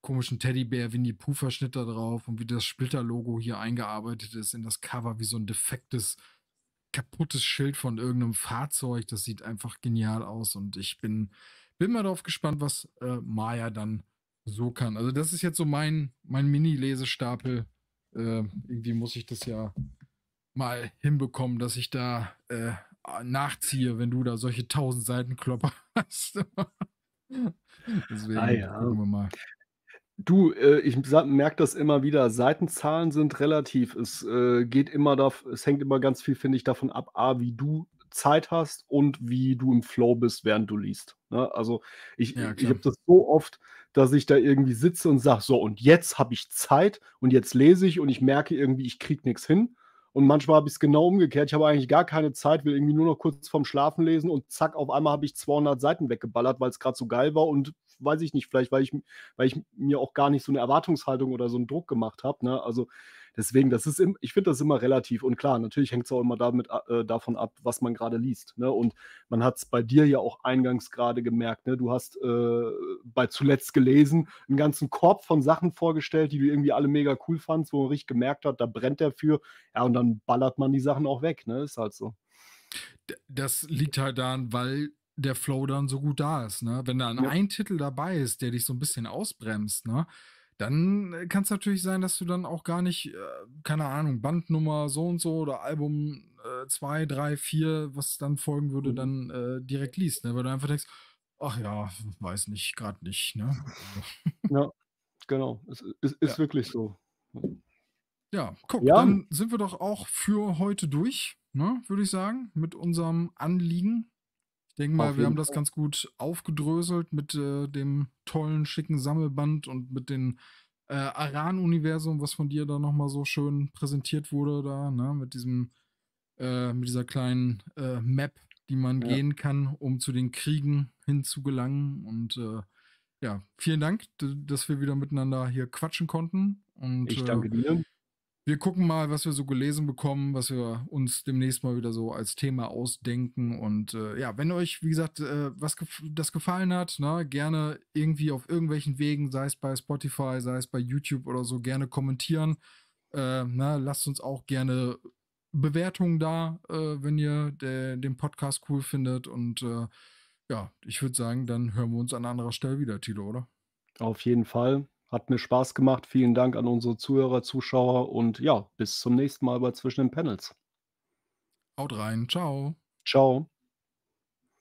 komischen Teddybär, Winnie Pooh-Verschnitt da drauf und wie das Splitter-Logo hier eingearbeitet ist in das Cover, wie so ein defektes kaputtes Schild von irgendeinem Fahrzeug. Das sieht einfach genial aus und ich bin, bin mal darauf gespannt, was äh, Maya dann so kann. Also das ist jetzt so mein, mein Mini-Lesestapel. Äh, irgendwie muss ich das ja mal hinbekommen, dass ich da äh, nachziehe, wenn du da solche tausend Seiten Klopper hast. Deswegen ah, ja. gucken wir mal. Du, äh, ich merke das immer wieder. Seitenzahlen sind relativ. Es äh, geht immer daf es hängt immer ganz viel, finde ich, davon ab, A, wie du Zeit hast und wie du im Flow bist, während du liest. Ne? Also ich, ja, ich habe das so oft, dass ich da irgendwie sitze und sage, so, und jetzt habe ich Zeit und jetzt lese ich und ich merke irgendwie, ich kriege nichts hin. Und manchmal habe ich es genau umgekehrt. Ich habe eigentlich gar keine Zeit, will irgendwie nur noch kurz vorm Schlafen lesen und zack, auf einmal habe ich 200 Seiten weggeballert, weil es gerade so geil war und weiß ich nicht, vielleicht, weil ich, weil ich mir auch gar nicht so eine Erwartungshaltung oder so einen Druck gemacht habe. Ne? Also deswegen, das ist, im, ich finde das immer relativ. Und klar, natürlich hängt es auch immer damit, äh, davon ab, was man gerade liest. Ne? Und man hat es bei dir ja auch eingangs gerade gemerkt. Ne? Du hast äh, bei zuletzt gelesen einen ganzen Korb von Sachen vorgestellt, die du irgendwie alle mega cool fandst, wo man richtig gemerkt hat, da brennt der für. Ja, und dann ballert man die Sachen auch weg. Ne? Ist halt so. Das liegt halt daran, weil der Flow dann so gut da ist. Ne? Wenn dann ja. ein Titel dabei ist, der dich so ein bisschen ausbremst, ne? dann äh, kann es natürlich sein, dass du dann auch gar nicht, äh, keine Ahnung, Bandnummer so und so oder Album 2, 3, 4, was dann folgen würde, mhm. dann äh, direkt liest. Ne? Weil du einfach denkst, ach ja, weiß nicht, gerade nicht. Ne? Also. ja, genau. Es ist, ist ja. wirklich so. Ja, guck, ja. dann sind wir doch auch für heute durch, ne, würde ich sagen, mit unserem Anliegen. Ich denke mal, wir haben das ganz gut aufgedröselt mit äh, dem tollen, schicken Sammelband und mit dem äh, Aran-Universum, was von dir da nochmal so schön präsentiert wurde, da, ne, mit diesem, äh, mit dieser kleinen äh, Map, die man ja. gehen kann, um zu den Kriegen hinzugelangen. Und äh, ja, vielen Dank, dass wir wieder miteinander hier quatschen konnten. Und, ich äh, danke dir. Wir gucken mal, was wir so gelesen bekommen, was wir uns demnächst mal wieder so als Thema ausdenken. Und äh, ja, wenn euch, wie gesagt, äh, was gef das gefallen hat, ne, gerne irgendwie auf irgendwelchen Wegen, sei es bei Spotify, sei es bei YouTube oder so, gerne kommentieren. Äh, na, ne, lasst uns auch gerne Bewertungen da, äh, wenn ihr den Podcast cool findet. Und äh, ja, ich würde sagen, dann hören wir uns an anderer Stelle wieder, Tilo, oder? Auf jeden Fall. Hat mir Spaß gemacht. Vielen Dank an unsere Zuhörer, Zuschauer und ja, bis zum nächsten Mal bei Zwischen den Panels. Haut rein. Ciao. Ciao.